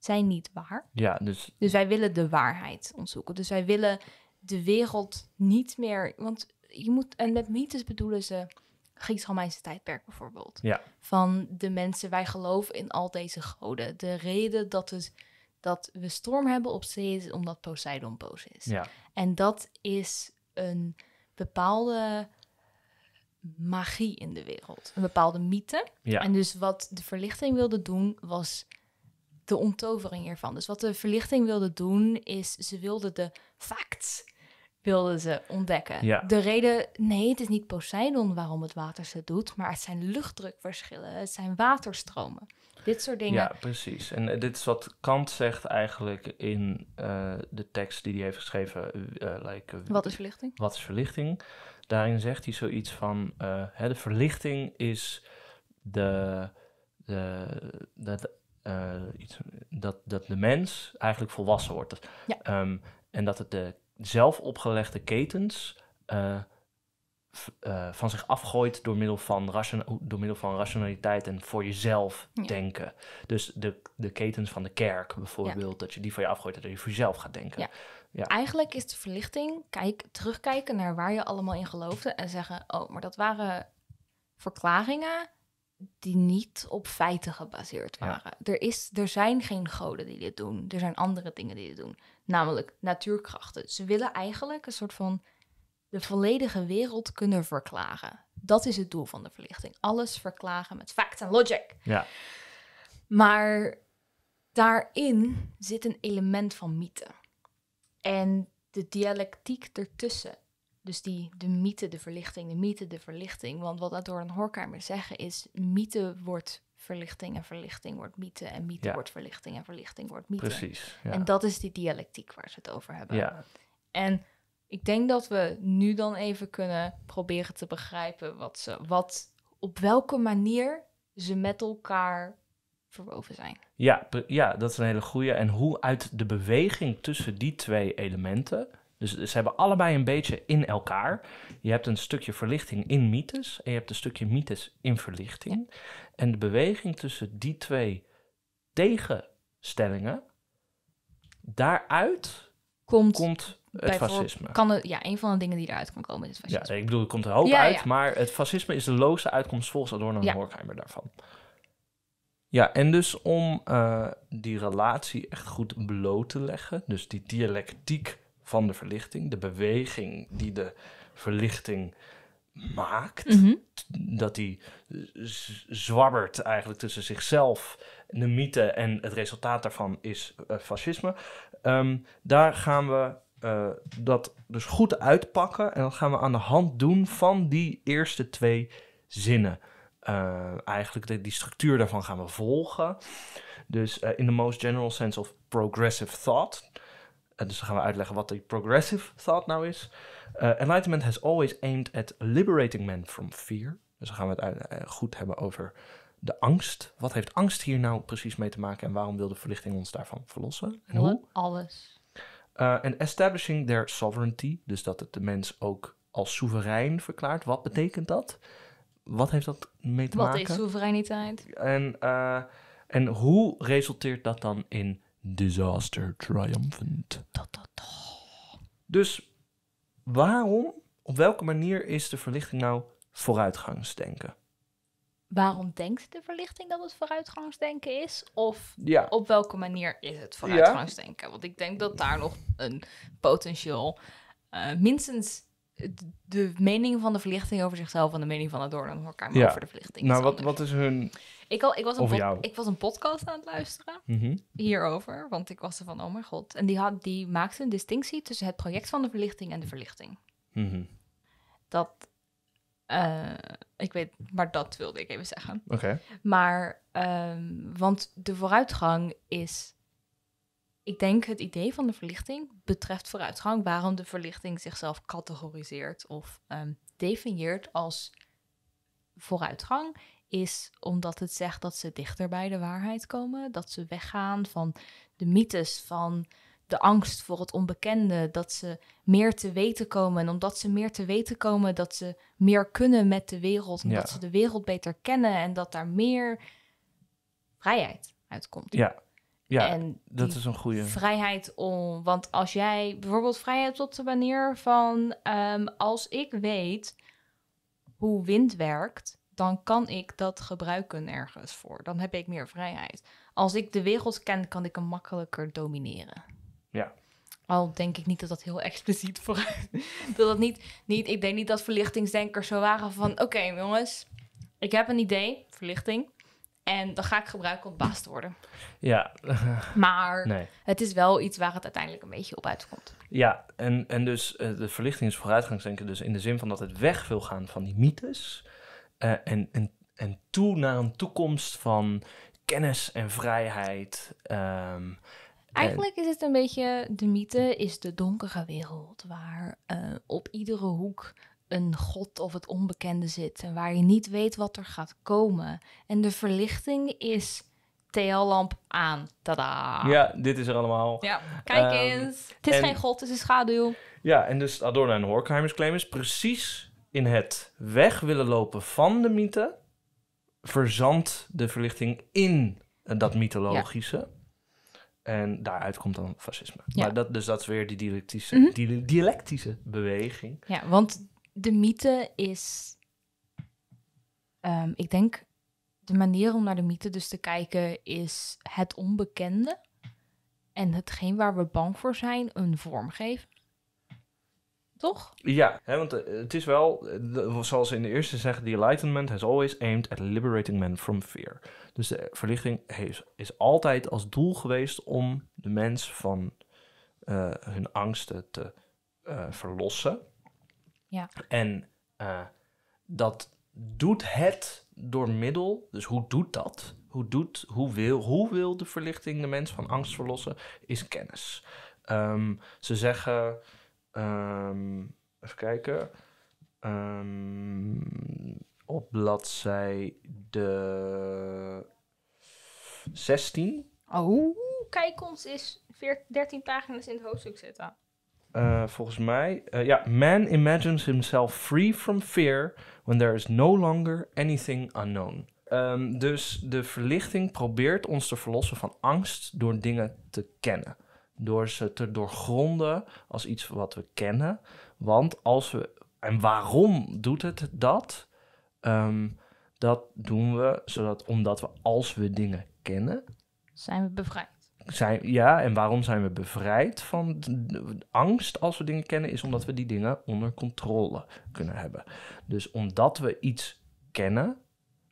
zijn niet waar. Ja, dus... dus wij willen de waarheid ontzoeken. Dus wij willen de wereld niet meer. Want je moet. En met mythes bedoelen ze. Grieks-Romeinse tijdperk bijvoorbeeld. Ja. Van de mensen, wij geloven in al deze goden. De reden dat, het, dat we storm hebben op zee is omdat Poseidon boos is. Ja. En dat is een bepaalde magie in de wereld. Een bepaalde mythe. Ja. En dus wat de verlichting wilde doen was de onttovering hiervan. Dus wat de verlichting wilde doen, is ze wilde de facts wilden ze ontdekken. Ja. De reden, nee, het is niet Poseidon waarom het water ze doet, maar het zijn luchtdrukverschillen, het zijn waterstromen. Dit soort dingen. Ja, precies. En eh, dit is wat Kant zegt eigenlijk in eh, de tekst die hij heeft geschreven. Eh, like, wat is verlichting? Wat is verlichting? Daarin zegt hij zoiets van: hè, de verlichting is de, de, de, de eh, dat, dat de mens eigenlijk volwassen wordt. Ehm, en dat het de zelf opgelegde ketens eh, eh, van zich afgooit door middel van, door middel van rationaliteit en voor jezelf denken. Dus de, de ketens van de kerk bijvoorbeeld, dat je die van je afgooit en dat je voor jezelf gaat denken. Ja. Eigenlijk is de verlichting kijk, terugkijken naar waar je allemaal in geloofde en zeggen: Oh, maar dat waren verklaringen die niet op feiten gebaseerd waren. Er, is, er zijn geen goden die dit doen. Er zijn andere dingen die dit doen. Namelijk natuurkrachten. Ze willen eigenlijk een soort van de volledige wereld kunnen verklaren. Dat is het doel van de verlichting. Alles verklaren met fact en logic. Ja. Maar daarin zit een element van mythe. En de dialectiek ertussen dus die, de mythe, de verlichting, de mythe, de verlichting. Want wat dat door een hoorkamer zeggen is, mythe wordt verlichting en verlichting wordt mythe en mythe wordt verlichting en verlichting wordt mythe. Precies. Ja. En dat is die dialectiek waar ze het over hebben. Ja. En ik denk dat we nu dan even kunnen proberen te begrijpen wat ze, wat, op welke manier ze met elkaar verwoven zijn. Ja, ja, dat is een hele goede. En hoe uit de beweging tussen die twee elementen dus ze hebben allebei een beetje in elkaar. Je hebt een stukje verlichting in mythes en je hebt een stukje mythes in verlichting. En de beweging tussen die twee tegenstellingen, daaruit komt, komt het fascisme. Kan er, ja, een van de dingen die eruit kan komen is het fascisme. Ja, ik bedoel, er komt er hoop uit, maar het fascisme is de loze uitkomst volgens Adorno en Horkheimer daarvan. Ja, en dus om eh, die relatie echt goed bloot te leggen, dus die dialectiek van de verlichting, de beweging die de verlichting maakt. Mhm. Dat die zwabbert eigenlijk tussen zichzelf, de mythe en het resultaat daarvan is eh, fascisme. Ehm, daar gaan we eh, dat dus goed uitpakken en dat gaan we aan de hand doen van die eerste twee zinnen. Eh, eigenlijk de, die structuur daarvan gaan we volgen. Dus in the most general sense of progressive thought, eh, dus dan gaan we uitleggen wat de progressive thought nou is. Eh, enlightenment has always aimed at liberating men from fear. Dus dan gaan we het eh, goed hebben over de angst. Wat heeft angst hier nou precies mee te maken en waarom wil de verlichting ons daarvan verlossen? En hoe? Alles. En establishing their sovereignty, dus dat het de mens ook als soeverein verklaart. Wat betekent dat? Wat heeft dat mee te maken? Wat is soevereiniteit? En, en hoe resulteert dat dan in Disaster triumphant. Dus waarom, op welke manier is de verlichting nou vooruitgangsdenken? Waarom denkt de verlichting dat het vooruitgangsdenken is? Of ja. op welke manier is het vooruitgangsdenken? Want ik denk dat daar nog een potentieel eh, minstens de mening van de verlichting over zichzelf en de mening van het doorn elkaar ja. over de verlichting. Nou, wat, wat is hun ik, al, ik, was, een ik was een podcast aan het luisteren mhm. hierover, want ik was er van, oh mijn god. En die, had, die maakte een distinctie tussen het project van de verlichting en de verlichting. Mhm. Dat, eh, ik weet, maar dat wilde ik even zeggen. Oké. Maar, ehm, want de vooruitgang is, ik denk het idee van de verlichting betreft vooruitgang, waarom de verlichting zichzelf categoriseert of um, definieert als vooruitgang is omdat het zegt dat ze dichter bij de waarheid komen. Dat ze weggaan van de mythes, van de angst voor het onbekende. Dat ze meer te weten komen. En omdat ze meer te weten komen, dat ze meer kunnen met de wereld. Omdat ze de wereld beter kennen en dat daar meer vrijheid uitkomt. Ja. Ja, en dat is een goede. Vrijheid om. Want als jij bijvoorbeeld vrijheid tot de manier van. Ehm, als ik weet hoe wind werkt dan kan ik dat gebruiken ergens voor. Dan heb ik meer vrijheid. Als ik de wereld ken, kan ik hem makkelijker domineren. Ja. Al denk ik niet dat dat heel expliciet voor. dat dat niet, niet, ik denk niet dat verlichtingsdenkers zo waren van: oké jongens, ik heb een idee, verlichting. En dan ga ik gebruiken om baas te worden. Ja. maar nee. het is wel iets waar het uiteindelijk een beetje op uitkomt. Ja, en, en dus eh, de verlichting is vooruitgangsdenken. Dus in de zin van dat het weg wil gaan van die mythes. Eh, en, en, en toe naar een toekomst van kennis en vrijheid. Ehm, Eigenlijk is het een beetje de mythe is de donkere wereld, waar eh, op iedere hoek een god of het onbekende zit en waar je niet weet wat er gaat komen. En de verlichting is TL-lamp aan. Tada! Ja, dit is er allemaal. Ja, kijk ehm, eens. Het is geen god, het is een schaduw. Ja, en dus Adorno en Horkheimers claim is precies in het weg willen lopen van de mythe, verzandt de verlichting in eh, dat mythologische. En daaruit komt dan fascisme. Ja. Maar dat, dus dat is weer die dialectische, mhm. die, dialectische beweging. Ja, want de mythe is, ehm, ik denk, de manier om naar de mythe dus te kijken is het onbekende en hetgeen waar we bang voor zijn een vorm geven. Toch? Ja, hè, want eh, het is wel, eh, zoals in de eerste zeggen, the enlightenment has always aimed at liberating men from fear. Dus de verlichting heeft, is altijd als doel geweest om de mens van eh, hun angsten te verlossen. Ja. En dat doet het door middel, dus hoe doet dat? Hoe, doet, hoe, wil, hoe wil de verlichting de mens van angst verlossen? Is kennis. Ehm, ze zeggen Ehm, even kijken. Um, op bladzijde 16. Oh, kijk ons is 13 pagina's in het hoofdstuk zitten. Eh, volgens mij, eh, ja, man imagines himself free from fear when there is no longer anything unknown. Ehm, dus de verlichting probeert ons te verlossen van angst door dingen te kennen door ze te doorgronden als iets wat we kennen. Want als we. En waarom doet het dat? Ehm, dat doen we zodat, omdat we als we dingen kennen. Zijn we bevrijd? Zijn, ja, en waarom zijn we bevrijd van angst als we dingen kennen? Is omdat we die dingen onder controle kunnen hebben. Dus omdat we iets kennen,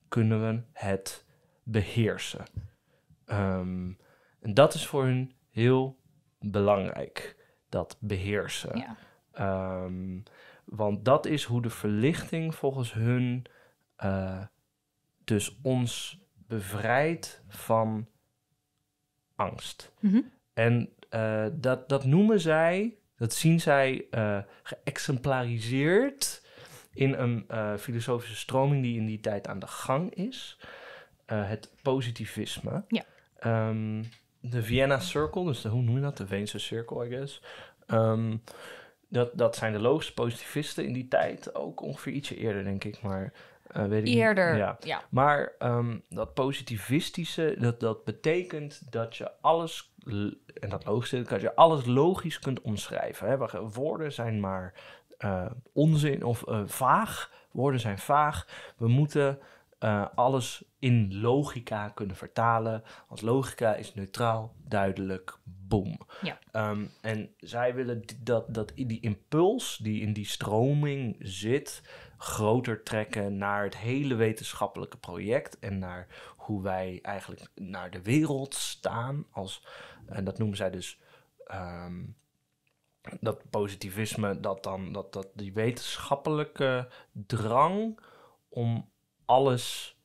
kunnen we het beheersen. Ehm, en dat is voor hun heel belangrijk, dat beheersen. Ja. Ehm, want dat is hoe de verlichting volgens hun eh, dus ons bevrijdt van angst. Mhm. En eh, dat, dat noemen zij, dat zien zij uh, geëxemplariseerd in een filosofische stroming die in die tijd aan de gang is. het positivisme. Ja. Ehm, de Vienna Circle, dus hoe noem je dat? De Veense Circle, I guess. Ehm, dat, dat zijn de logische positivisten in die tijd, ook ongeveer ietsje eerder, denk ik. Maar eh, weet ik Eerder, Ja. ja. Maar ehm, dat positivistische, dat, dat betekent dat je alles, en dat logische, dat je alles logisch kunt omschrijven. Hè? Woorden zijn maar eh, onzin of eh, vaag. Woorden zijn vaag. We moeten eh, alles in logica kunnen vertalen. Want logica is neutraal, duidelijk, boom. Ja. Ehm, en zij willen dat, dat die impuls die in die stroming zit, groter trekken naar het hele wetenschappelijke project en naar hoe wij eigenlijk naar de wereld staan. Als, en dat noemen zij dus. Ehm, dat positivisme, dat dan dat, dat die wetenschappelijke drang om alles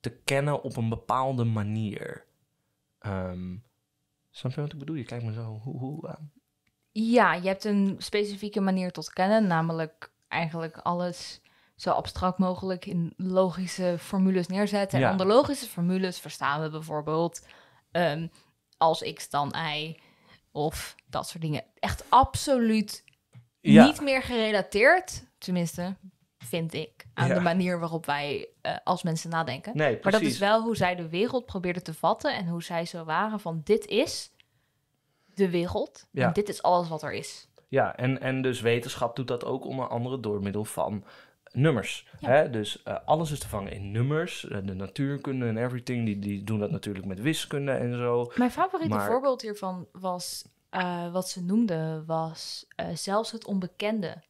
te kennen op een bepaalde manier. Um, snap je wat ik bedoel? Je kijkt me zo hoe, hoe aan. Ja, je hebt een specifieke manier tot kennen, namelijk eigenlijk alles zo abstract mogelijk in logische formules neerzetten. Ja. En onder logische formules verstaan we bijvoorbeeld ehm, als x dan y of dat soort dingen. Echt absoluut ja. niet meer gerelateerd, tenminste vind ik, aan de manier waarop wij eh, als mensen nadenken. maar dat is wel hoe zij de wereld probeerden te vatten en hoe zij zo waren van dit is de wereld ja. en dit is alles wat er is. Ja, en, en dus wetenschap doet dat ook onder andere door middel van nummers. Ja. Hè? Dus eh, alles is te vangen in nummers. Eh, de natuurkunde en everything, die, die doen dat natuurlijk met wiskunde en zo. Mijn favoriete voorbeeld hiervan was, wat ze noemden, was zelfs het onbekende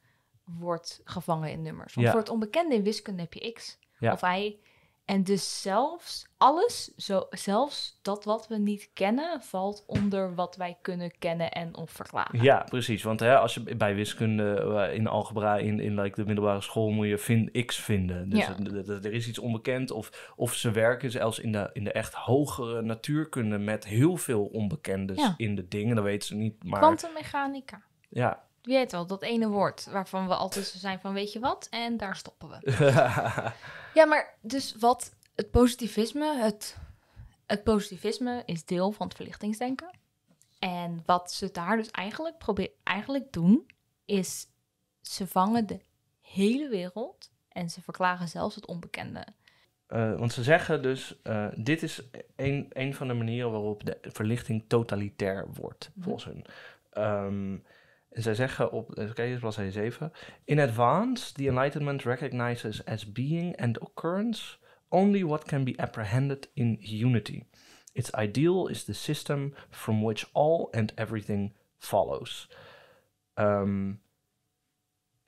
wordt gevangen in nummers. Want voor het onbekende in wiskunde heb je x of y. En dus zelfs alles, zo, zelfs dat wat we niet kennen, valt onder wat wij kunnen kennen en of verklaren. Ja, precies. Want hè, als je bij wiskunde eh, in algebra in, in like, de middelbare school moet je vind, x vinden. Dus ja. er, is iets onbekend. Of, of ze werken zelfs in de, in de echt hogere natuurkunde met heel veel onbekendes in de dingen. Dat weten ze niet. Maar... Quantummechanica. Ja, wie weet wel, dat ene woord waarvan we altijd zijn van weet je wat, en daar stoppen we. ja, maar dus wat het positivisme, het, het positivisme is deel van het verlichtingsdenken. En wat ze daar dus eigenlijk, proberen eigenlijk doen, is ze vangen de hele wereld en ze verklaren zelfs het onbekende. Eh, want ze zeggen dus, eh, dit is een, een van de manieren waarop de verlichting totalitair wordt, mhm. volgens hun. Um, zij zeggen op, okay, eh, bladzijde 7. In advance, the Enlightenment recognizes as being and occurrence only what can be apprehended in unity. Its ideal is the system from which all and everything follows. Ehm,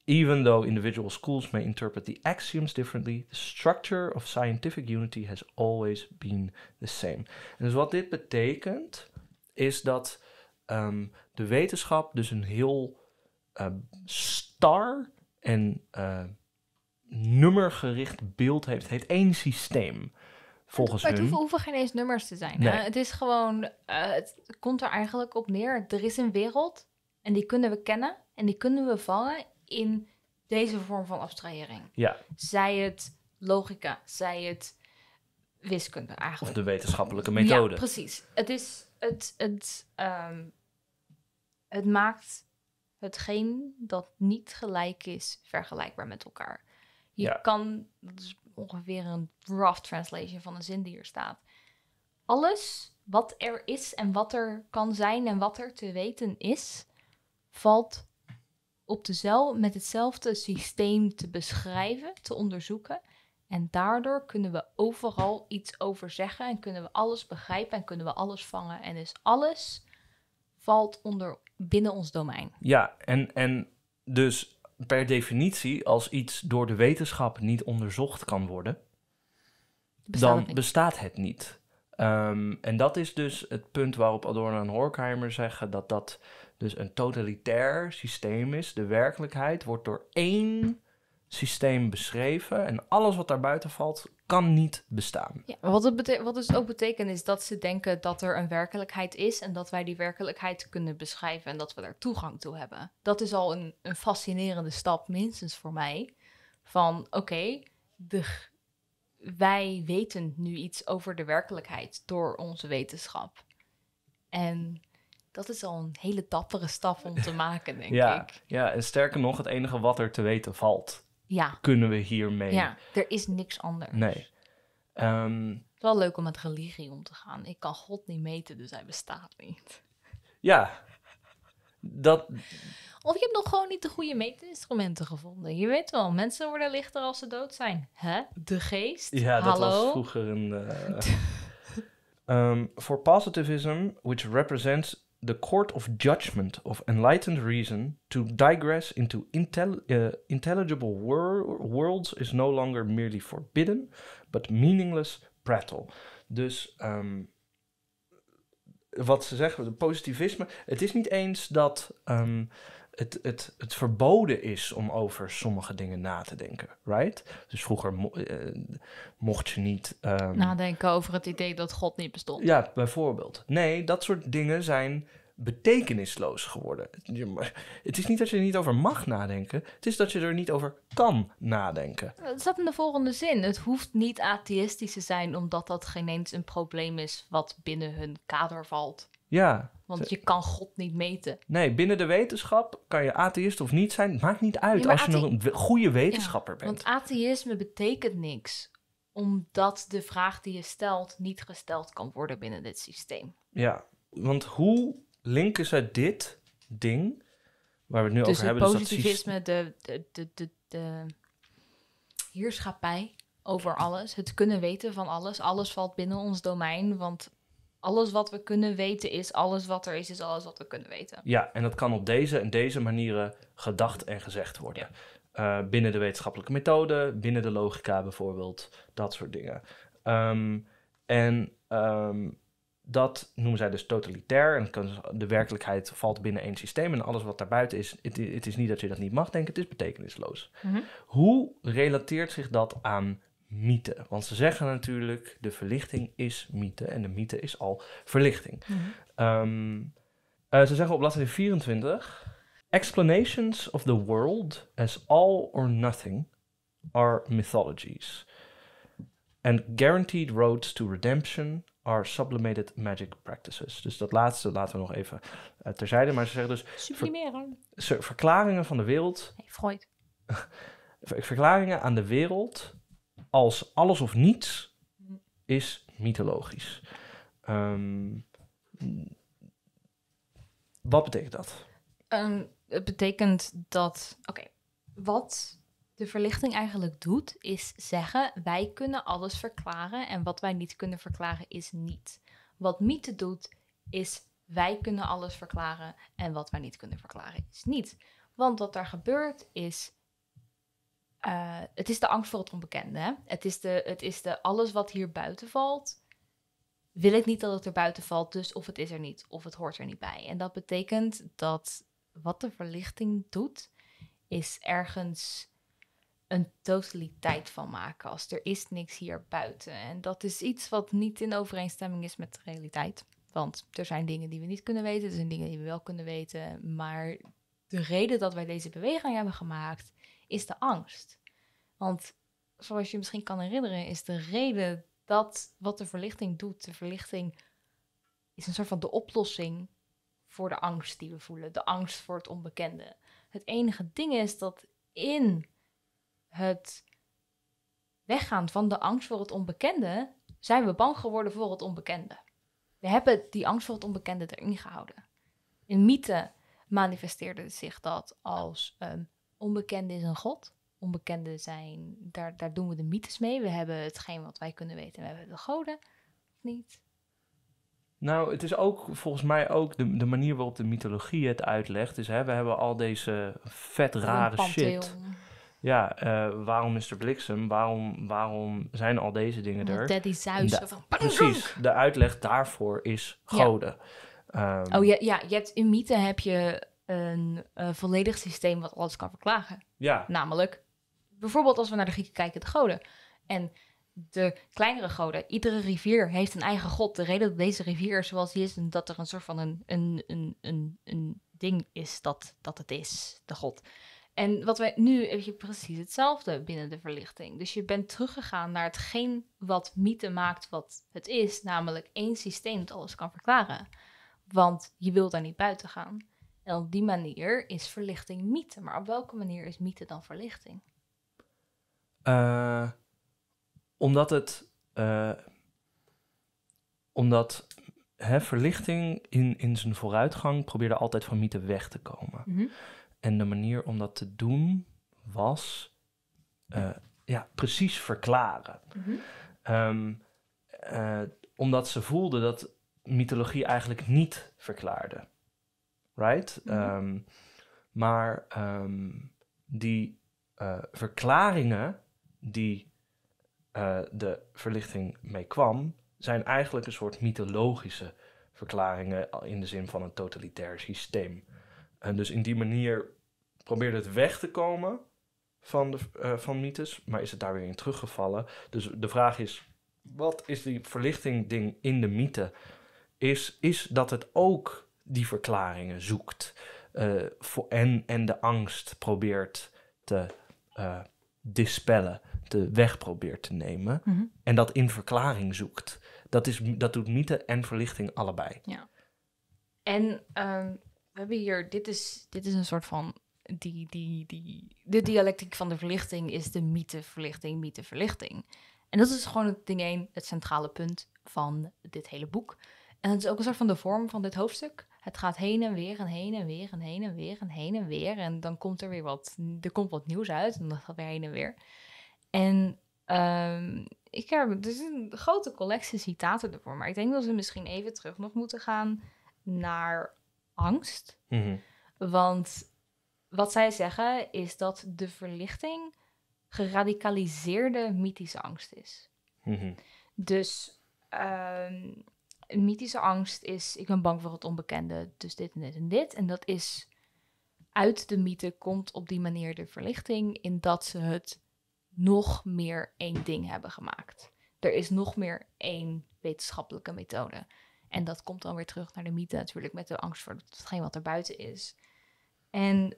even though individual schools may interpret the axioms differently, the structure of scientific unity has always been the same. En dus wat dit betekent, is dat Ehm, de wetenschap dus een heel eh, star en eh, nummergericht beeld heeft. Het heet één systeem. Volgens maar het hoeven, geen eens nummers te zijn. Eh, het is gewoon, het komt er eigenlijk op neer. Er is een wereld en die kunnen we kennen en die kunnen we vangen in deze vorm van abstrahering. Ja. Zij het logica, zij het wiskunde eigenlijk. Of de wetenschappelijke methode. Ja, precies. Het is het, het, ehm, het maakt hetgeen dat niet gelijk is vergelijkbaar met elkaar. Je kan, dat is ongeveer een rough translation van een zin die hier staat. Alles wat er is en wat er kan zijn en wat er te weten is, valt op dezelfde, met hetzelfde systeem te beschrijven, te onderzoeken en daardoor kunnen we overal iets over zeggen en kunnen we alles begrijpen en kunnen we alles vangen. En dus alles valt onder, binnen ons domein. Ja, en, en dus per definitie, als iets door de wetenschap niet onderzocht kan worden, dan bestaat het niet. Ehm, en dat is dus het punt waarop Adorno en Horkheimer zeggen dat dat dus een totalitair systeem is. De werkelijkheid wordt door één systeem beschreven. En alles wat daarbuiten valt, kan niet bestaan. Ja, wat, het wat dus ook betekent is dat ze denken dat er een werkelijkheid is en dat wij die werkelijkheid kunnen beschrijven en dat we daar toegang toe hebben. Dat is al een, een fascinerende stap, minstens voor mij. Van oké, wij weten nu iets over de werkelijkheid door onze wetenschap. En dat is al een hele dappere stap om te maken, denk ja, ik. Ja, en sterker nog, het enige wat er te weten valt ja. kunnen we hiermee. Ja, er is niks anders. Nee. Ehm, het is wel leuk om met religie om te gaan. Ik kan God niet meten, dus hij bestaat niet. Ja, dat. Of je hebt nog gewoon niet de goede meetinstrumenten gevonden. Je weet wel, mensen worden lichter als ze dood zijn. Hè? De geest? Ja, dat was vroeger een... Uh, eh, um, ehm, for positivism, which represents the court of judgment of enlightened reason to digress into uh, intelligible worlds is no longer merely forbidden, but meaningless prattle. Dus ehm, wat ze zeggen, de positivisme. Het is niet eens dat ehm, het, het, het verboden is om over sommige dingen na te denken, right? Dus vroeger eh, mocht je niet... Ehm, nadenken over het idee dat God niet bestond. Ja, bijvoorbeeld. Nee, dat soort dingen zijn betekenisloos geworden. Het is niet dat je er niet over mag nadenken, het is dat je er niet over kan nadenken. Dat eh, staat in de volgende zin. Het hoeft niet atheïstisch te zijn, omdat dat geen eens een probleem is wat binnen hun kader valt. Ja. Want je kan God niet meten. Nee, binnen de wetenschap kan je atheïst of niet zijn. Maakt niet uit als je een goede wetenschapper bent. Want atheïsme betekent niks. Omdat de vraag die je stelt niet gesteld kan worden binnen dit systeem. Ja, want hoe linken ze dit ding waar we het nu over hebben? positivisme, dus dat de, de, de, de, heerschappij over alles. Het kunnen weten van alles. Alles valt binnen ons domein, want alles wat we kunnen weten is alles wat er is, is alles wat we kunnen weten. Ja, en dat kan op deze en deze manieren gedacht en gezegd worden. Eh, binnen de wetenschappelijke methode, binnen de logica bijvoorbeeld, dat soort dingen. Ehm, en ehm, dat noemen zij dus totalitair. En dus, de werkelijkheid valt binnen één systeem. En alles wat daarbuiten is, het, is niet dat je dat niet mag denken, het is betekenisloos. Mhm. Hoe relateert zich dat aan mythe. Want ze zeggen natuurlijk, de verlichting is mythe en de mythe is al verlichting. Mm ze zeggen op bladzijde 24, explanations of the world as all or nothing are mythologies. And guaranteed roads to redemption are sublimated magic practices. Dus dat laatste laten we nog even eh, terzijde. Maar ze zeggen dus... Sublimeren. verklaringen van de wereld... Nee, Freud. verklaringen aan de wereld als alles of niets is mythologisch. Ehm, wat betekent dat? Ehm, het betekent dat. Oké, wat de verlichting eigenlijk doet, is zeggen: wij kunnen alles verklaren en wat wij niet kunnen verklaren is niet. Wat mythe doet, is wij kunnen alles verklaren en wat wij niet kunnen verklaren is niet. Want wat daar gebeurt is eh, het is de angst voor het onbekende. Hè? Het is, de, het is de alles wat hier buiten valt. Wil ik niet dat het er buiten valt, dus of het is er niet, of het hoort er niet bij. En dat betekent dat wat de verlichting doet, is ergens een totaliteit van maken. Als er is niks hier buiten. En dat is iets wat niet in overeenstemming is met de realiteit. Want er zijn dingen die we niet kunnen weten, er zijn dingen die we wel kunnen weten. Maar de reden dat wij deze beweging hebben gemaakt, is de angst. Want zoals je misschien kan herinneren, is de reden dat wat de verlichting doet, de verlichting is een soort van de oplossing voor de angst die we voelen, de angst voor het onbekende. Het enige ding is dat in het weggaan van de angst voor het onbekende, zijn we bang geworden voor het onbekende. We hebben die angst voor het onbekende erin gehouden. In mythe manifesteerde zich dat als um, Onbekende is een god. Onbekende zijn, daar, daar doen we de mythes mee. We hebben hetgeen wat wij kunnen weten. We hebben de goden, of niet? Nou, het is ook volgens mij ook de, de manier waarop de mythologie het uitlegt. Dus hè, we hebben al deze vet rare shit. Ja, eh, waarom is er bliksem? Waarom, waarom zijn al deze dingen er? van precies, de uitleg daarvoor is goden. Ja. oh ehm, ja, ja je in mythe heb je een eh, volledig systeem wat alles kan verklagen. Ja. Namelijk, bijvoorbeeld als we naar de Grieken kijken, de goden. En de kleinere goden, iedere rivier heeft een eigen god. De reden dat deze rivier zoals die is, en dat er een soort van een, een, een, een, een ding is dat, dat het is, de god. En wat wij nu heb je precies hetzelfde binnen de verlichting. Dus je bent teruggegaan naar hetgeen wat mythe maakt wat het is, namelijk één systeem dat alles kan verklaren. Want je wil daar niet buiten gaan. En op die manier is verlichting mythe. Maar op welke manier is mythe dan verlichting? Eh, omdat het. Eh, omdat hè, verlichting in, in zijn vooruitgang probeerde altijd van mythe weg te komen. Mhm. En de manier om dat te doen was. Eh, ja, precies verklaren. Mhm. Ehm, omdat ze voelden dat mythologie eigenlijk niet verklaarde right? Mhm. Ehm, maar ehm, die eh, verklaringen die eh, de verlichting mee kwam, zijn eigenlijk een soort mythologische verklaringen in de zin van een totalitair systeem. En dus in die manier probeerde het weg te komen van, de, eh, van mythes, maar is het daar weer in teruggevallen. Dus de vraag is, wat is die verlichting ding in de mythe? Is, is dat het ook die verklaringen zoekt. Eh, voor, en, en de angst probeert te eh, dispellen, te weg probeert te nemen. Mhm. En dat in verklaring zoekt. Dat, is, dat doet mythe en verlichting allebei. Ja. En ehm, we hebben hier, dit is, dit is een soort van die, die, die, de dialectiek van de verlichting is de mythe, verlichting, mythe, verlichting. En dat is gewoon het ding één, het centrale punt van dit hele boek. En het is ook een soort van de vorm van dit hoofdstuk het gaat heen en weer en heen en weer en heen en weer en heen en weer. En dan komt er weer wat, er komt wat nieuws uit en dat gaat weer heen en weer. En ehm, ik heb dus een grote collectie citaten ervoor. Maar ik denk dat we misschien even terug nog moeten gaan naar angst. Mhm. Want wat zij zeggen is dat de verlichting geradicaliseerde mythische angst is. Mhm. Dus ehm, een mythische angst is, ik ben bang voor het onbekende, dus dit en dit en dit. En dat is, uit de mythe komt op die manier de verlichting in dat ze het nog meer één ding hebben gemaakt. Er is nog meer één wetenschappelijke methode. En dat komt dan weer terug naar de mythe natuurlijk met de angst voor hetgeen wat er buiten is. En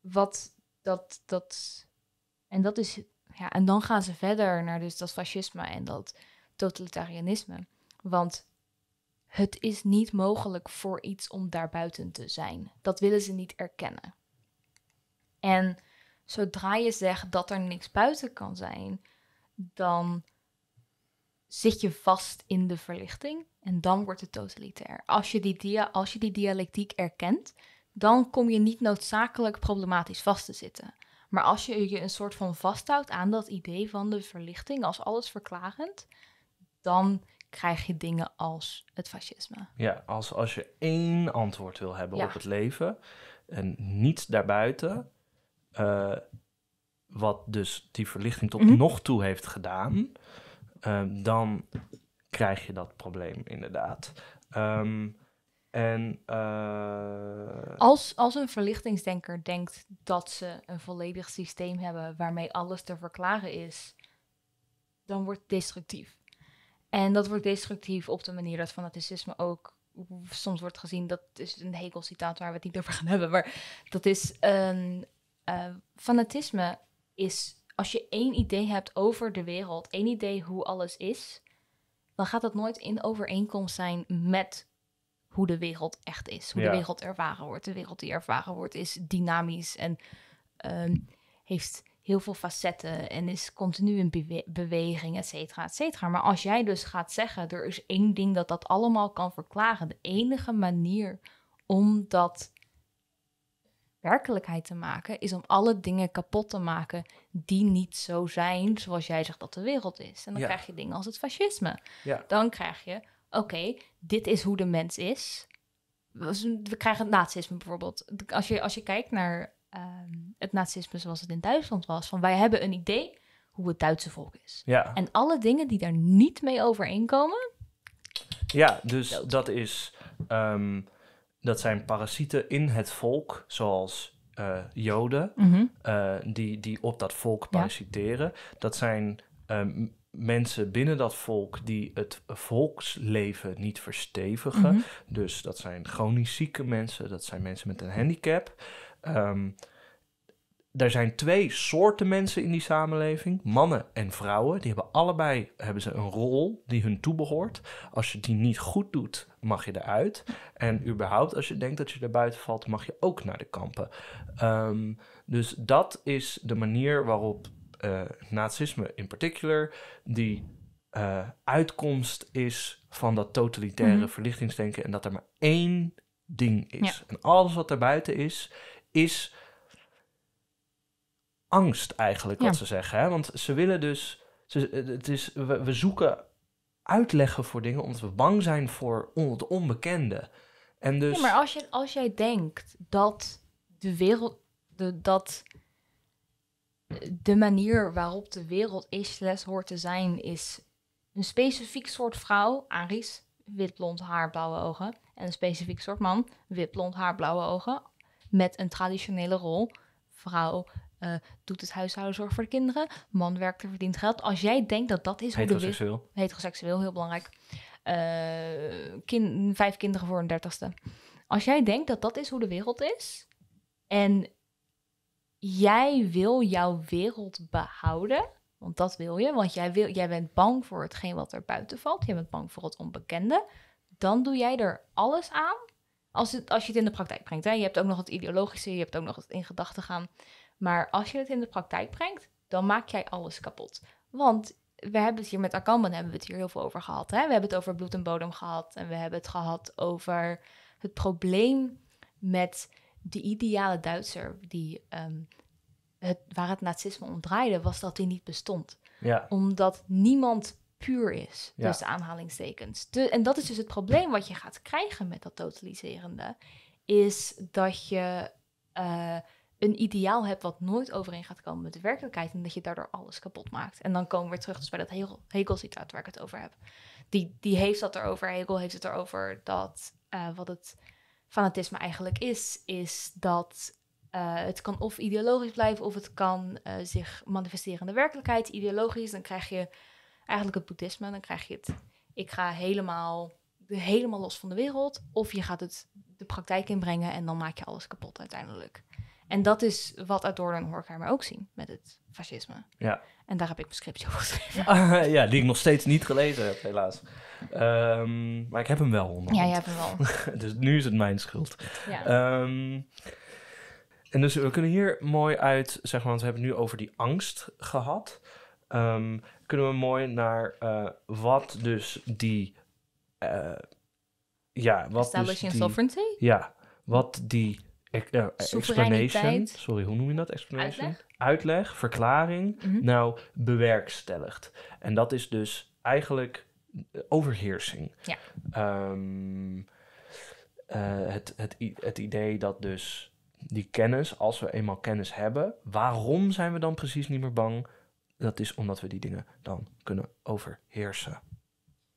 wat dat, dat, en dat is, ja, en dan gaan ze verder naar dus dat fascisme en dat totalitarianisme. Want het is niet mogelijk voor iets om daarbuiten te zijn. Dat willen ze niet erkennen. En zodra je zegt dat er niks buiten kan zijn, dan zit je vast in de verlichting en dan wordt het totalitair. Als je die, dia als je die dialectiek erkent, dan kom je niet noodzakelijk problematisch vast te zitten. Maar als je je een soort van vasthoudt aan dat idee van de verlichting als alles verklarend, dan krijg je dingen als het fascisme. Ja, als, als je één antwoord wil hebben op het leven en niets daarbuiten, eh, wat dus die verlichting tot mhm. nog toe heeft gedaan, ehm, dan krijg je dat probleem inderdaad. Ehm, en, eh, als, als een verlichtingsdenker denkt dat ze een volledig systeem hebben waarmee alles te verklaren is, dan wordt het destructief. En dat wordt destructief op de manier dat fanatisme ook soms wordt gezien. Dat is een Hegel-citaat waar we het niet over gaan hebben. Maar dat is. Eh, fanatisme is. Als je één idee hebt over de wereld, één idee hoe alles is, dan gaat dat nooit in overeenkomst zijn met hoe de wereld echt is. Hoe de wereld ervaren wordt. De wereld die ervaren wordt is dynamisch en ehm, heeft heel veel facetten en is continu in beweging, et cetera, et cetera. Maar als jij dus gaat zeggen, er is één ding dat dat allemaal kan verklaren, de enige manier om dat werkelijkheid te maken, is om alle dingen kapot te maken die niet zo zijn zoals jij zegt dat de wereld is. En dan krijg je dingen als het fascisme. Ja. Dan krijg je, oké, dit is hoe de mens is. We krijgen het nazisme bijvoorbeeld. Als je, als je kijkt naar Ehm, het nazisme zoals het in Duitsland was. Van wij hebben een idee hoe het Duitse volk is. En alle dingen die daar niet mee overeenkomen. Ja, dus dat is. Ehm, dat zijn parasieten in het volk, zoals eh, Joden, mhm. eh, die, die op dat volk parasiteren. Dat zijn ehm, mensen binnen dat volk die het volksleven niet verstevigen. Mhm. Dus dat zijn chronisch zieke mensen, dat zijn mensen met een handicap. Um, er zijn twee soorten mensen in die samenleving, mannen en vrouwen. Die hebben allebei hebben ze een rol die hun toebehoort. Als je die niet goed doet, mag je eruit. En überhaupt, als je denkt dat je er buiten valt, mag je ook naar de kampen. Ehm, dus dat is de manier waarop eh, nazisme in particular, die eh, uitkomst is van dat totalitaire mhm. verlichtingsdenken. En dat er maar één ding is. En alles wat buiten is, is angst eigenlijk, wat ze zeggen. Hè? Want ze willen dus, ze, het is, we, we, zoeken uitleggen voor dingen omdat we bang zijn voor on, het onbekende. En dus... maar als, je, als jij denkt dat de wereld, de, dat de manier waarop de wereld is, les hoort te zijn, is een specifiek soort vrouw, Aries, wit blond haar, blauwe ogen. En een specifiek soort man, wit blond haar, blauwe ogen met een traditionele rol. Vrouw eh, doet het zorgt voor de kinderen, man werkt en verdient geld. Als jij denkt dat dat is hoe de wereld... Heteroseksueel, heel belangrijk. Eh, vijf kinderen voor een dertigste. Als jij denkt dat dat is hoe de wereld is... en jij wil jouw wereld behouden... Want dat wil je, want jij, wil, jij bent bang voor hetgeen wat er buiten valt. Jij bent bang voor het onbekende. Dan doe jij er alles aan als, het, als je het in de praktijk brengt. Hè? Je hebt ook nog het ideologische, je hebt ook nog het in gedachten gaan. Maar als je het in de praktijk brengt, dan maak jij alles kapot. Want we hebben het hier met Akamban hebben we het hier heel veel over gehad. Hè? We hebben het over bloed en bodem gehad. En we hebben het gehad over het probleem met de ideale Duitser die ehm, het, waar het nazisme om draaide, was dat die niet bestond. Ja. Omdat niemand puur is. Dus aanhalingstekens. De, en dat is dus het probleem wat je gaat krijgen met dat totaliserende. Is dat je eh, een ideaal hebt wat nooit overeen gaat komen met de werkelijkheid. En dat je daardoor alles kapot maakt. En dan komen we weer terug dus bij dat Hegel citaat waar ik het over heb. Die, die heeft dat erover. Hegel heeft het erover dat eh, wat het fanatisme eigenlijk is. Is dat eh, het kan of ideologisch blijven of het kan zich manifesteren in de werkelijkheid. Ideologisch, dan krijg je eigenlijk het boeddhisme, dan krijg je het. Ik ga helemaal, helemaal los van de wereld. Of je gaat het de praktijk inbrengen en dan maak je alles kapot uiteindelijk. En dat is wat Adorno en Horkheimer ook zien met het fascisme. Ja. En daar heb ik mijn scriptje over geschreven. ja, die ik nog steeds niet gelezen heb, helaas. Ehm, maar ik heb hem wel onder. Ja, je hebt hem wel. dus nu is het mijn schuld. Ja. Ehm, en dus we kunnen hier mooi uit, zeg maar, want we hebben het nu over die angst gehad. Ehm, kunnen we mooi naar eh, wat dus die. Eh, ja, wat dus Establishing dus die, sovereignty? Ja, wat die eh, explanation. Sorry, hoe noem je dat? Explanation? Uitleg, Uitleg verklaring. Mhm. Nou, bewerkstelligt. En dat is dus eigenlijk overheersing. Ja. Ehm, het, het, het idee dat dus die kennis, als we eenmaal kennis hebben, waarom zijn we dan precies niet meer bang dat is omdat we die dingen dan kunnen overheersen.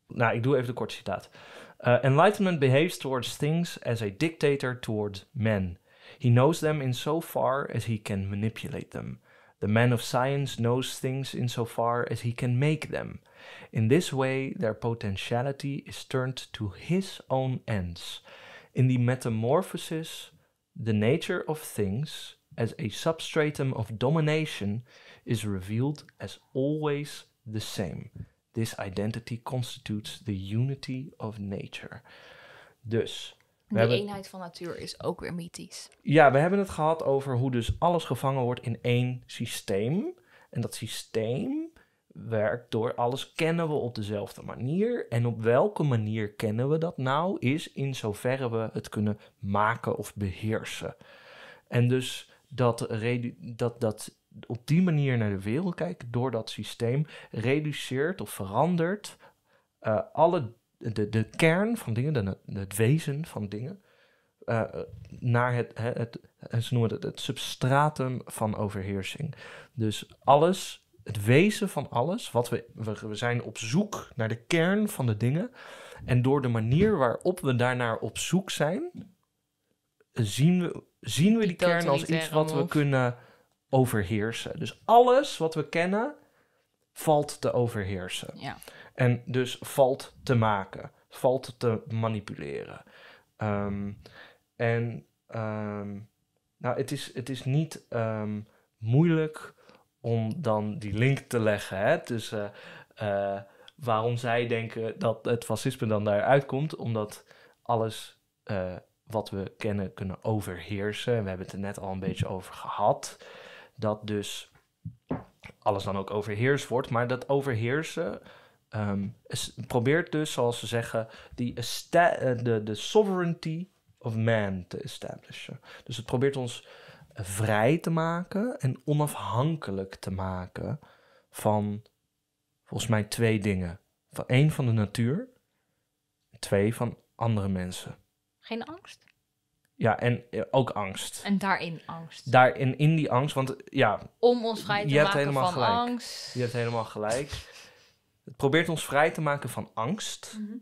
Nou, ik doe even de korte citaat. Uh, enlightenment behaves towards things as a dictator towards men. He knows them in so far as he can manipulate them. The man of science knows things in so far as he can make them. In this way, their potentiality is turned to his own ends. In the metamorphosis, the nature of things as a substratum of domination is revealed as always the same. This identity constitutes the unity of nature. Dus. de eenheid van natuur is ook weer mythisch. Ja, we hebben het gehad over hoe dus alles gevangen wordt in één systeem. En dat systeem werkt door alles kennen we op dezelfde manier. En op welke manier kennen we dat nou? Is in zoverre we het kunnen maken of beheersen. En dus dat, dat, dat op die manier naar de wereld kijkt, door dat systeem, reduceert of verandert eh, alle, de, de kern van dingen, de, het wezen van dingen, eh, naar het, het, het, ze noemen het het substratum van overheersing. Dus alles, het wezen van alles, wat we, we, zijn op zoek naar de kern van de dingen. En door de manier waarop we daarnaar op zoek zijn, zien we, zien we die kern als iets wat we kunnen overheersen. Dus alles wat we kennen valt te overheersen. Ja. En dus valt te maken, valt te manipuleren. Ehm, en ehm, nou, het, is, het is niet ehm, moeilijk om dan die link te leggen hè, tussen eh, eh, waarom zij denken dat het fascisme dan daaruit komt, omdat alles eh, wat we kennen kunnen overheersen. We hebben het er net al een beetje over gehad dat dus alles dan ook overheers wordt. Maar dat overheersen ehm, probeert dus, zoals ze zeggen, die eh, de, sovereignty of man te establishen. Dus het probeert ons vrij te maken en onafhankelijk te maken van volgens mij twee dingen. Van één van de natuur, twee van andere mensen. Geen angst? Ja, en eh, ook angst. En daarin angst. Daarin, in die angst, want ja... Om ons vrij te maken van gelijk. angst. Je hebt helemaal gelijk. Het probeert ons vrij te maken van angst. Mhm.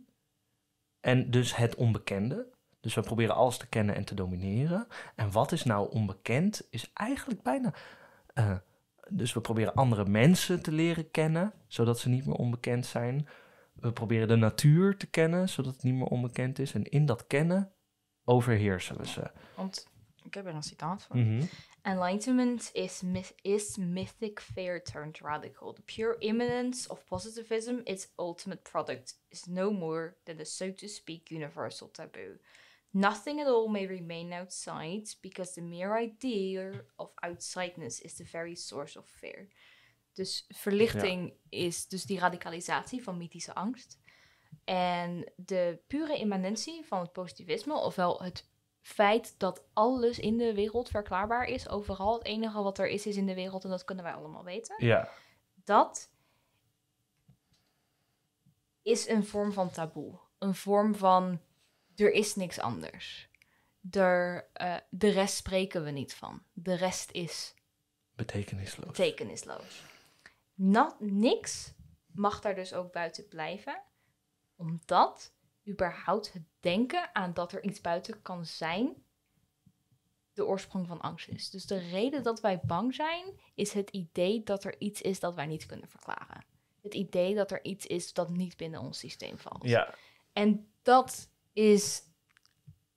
En dus het onbekende. Dus we proberen alles te kennen en te domineren. En wat is nou onbekend, is eigenlijk bijna... Eh, dus we proberen andere mensen te leren kennen, zodat ze niet meer onbekend zijn. We proberen de natuur te kennen, zodat het niet meer onbekend is. En in dat kennen overheersen we ze. Want ik heb er een citaat van. Mhm. Enlightenment is, myth is mythic fear turned radical. The pure imminence of positivism, its ultimate product, is no more than the so to speak universal taboo. Nothing at all may remain outside because the mere idea of outsideness is the very source of fear. Dus verlichting is dus die radicalisatie van mythische angst. En de pure immanentie van het positivisme, ofwel het feit dat alles in de wereld verklaarbaar is, overal het enige wat er is, is in de wereld en dat kunnen wij allemaal weten. Ja. Dat is een vorm van taboe. Een vorm van er is niks anders. Er, eh, de rest spreken we niet van. De rest is betekenisloos. Betekenisloos. Not, niks mag daar dus ook buiten blijven omdat überhaupt het denken aan dat er iets buiten kan zijn de oorsprong van angst is. Dus de reden dat wij bang zijn, is het idee dat er iets is dat wij niet kunnen verklaren. Het idee dat er iets is dat niet binnen ons systeem valt. Ja. En dat is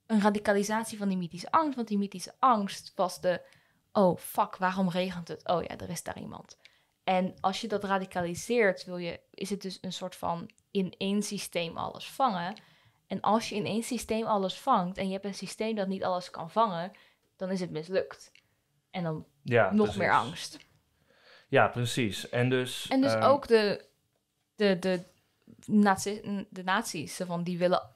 een radicalisatie van die mythische angst. Want die mythische angst was de, oh fuck, waarom regent het? Oh ja, er is daar iemand. En als je dat radicaliseert, wil je, is het dus een soort van in één systeem alles vangen. En als je in één systeem alles vangt en je hebt een systeem dat niet alles kan vangen, dan is het mislukt. En dan nog meer angst. Ja, precies. En dus, en dus ehm, ook de, de, de, nazi, de nazi's, van die willen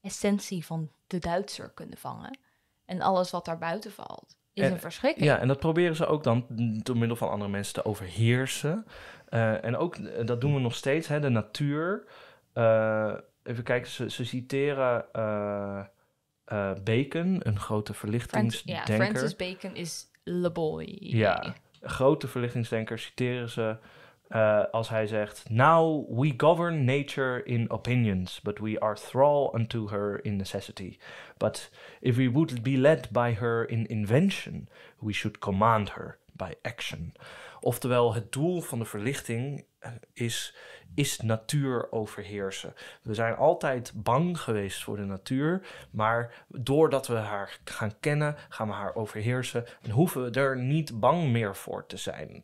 essentie van de Duitser kunnen vangen. En alles wat daar buiten valt is een Ja, en dat proberen ze ook dan door middel van andere mensen te overheersen. Eh, en ook, eh, dat doen we nog steeds, hè, de natuur. Eh, even kijken, ze, ze citeren Bacon, een grote verlichtingsdenker. ja, Francis Bacon is Le Boy. Ja, grote verlichtingsdenker citeren ze... Eh, als hij zegt: Now we govern nature in opinions, but we are thrall unto her in necessity. But if we would be led by her in invention, we should command her by action. Oftewel, het doel van de verlichting eh, is, is natuur overheersen. We zijn altijd bang geweest voor de natuur, maar doordat we haar gaan kennen, gaan we haar overheersen en hoeven we er niet bang meer voor te zijn.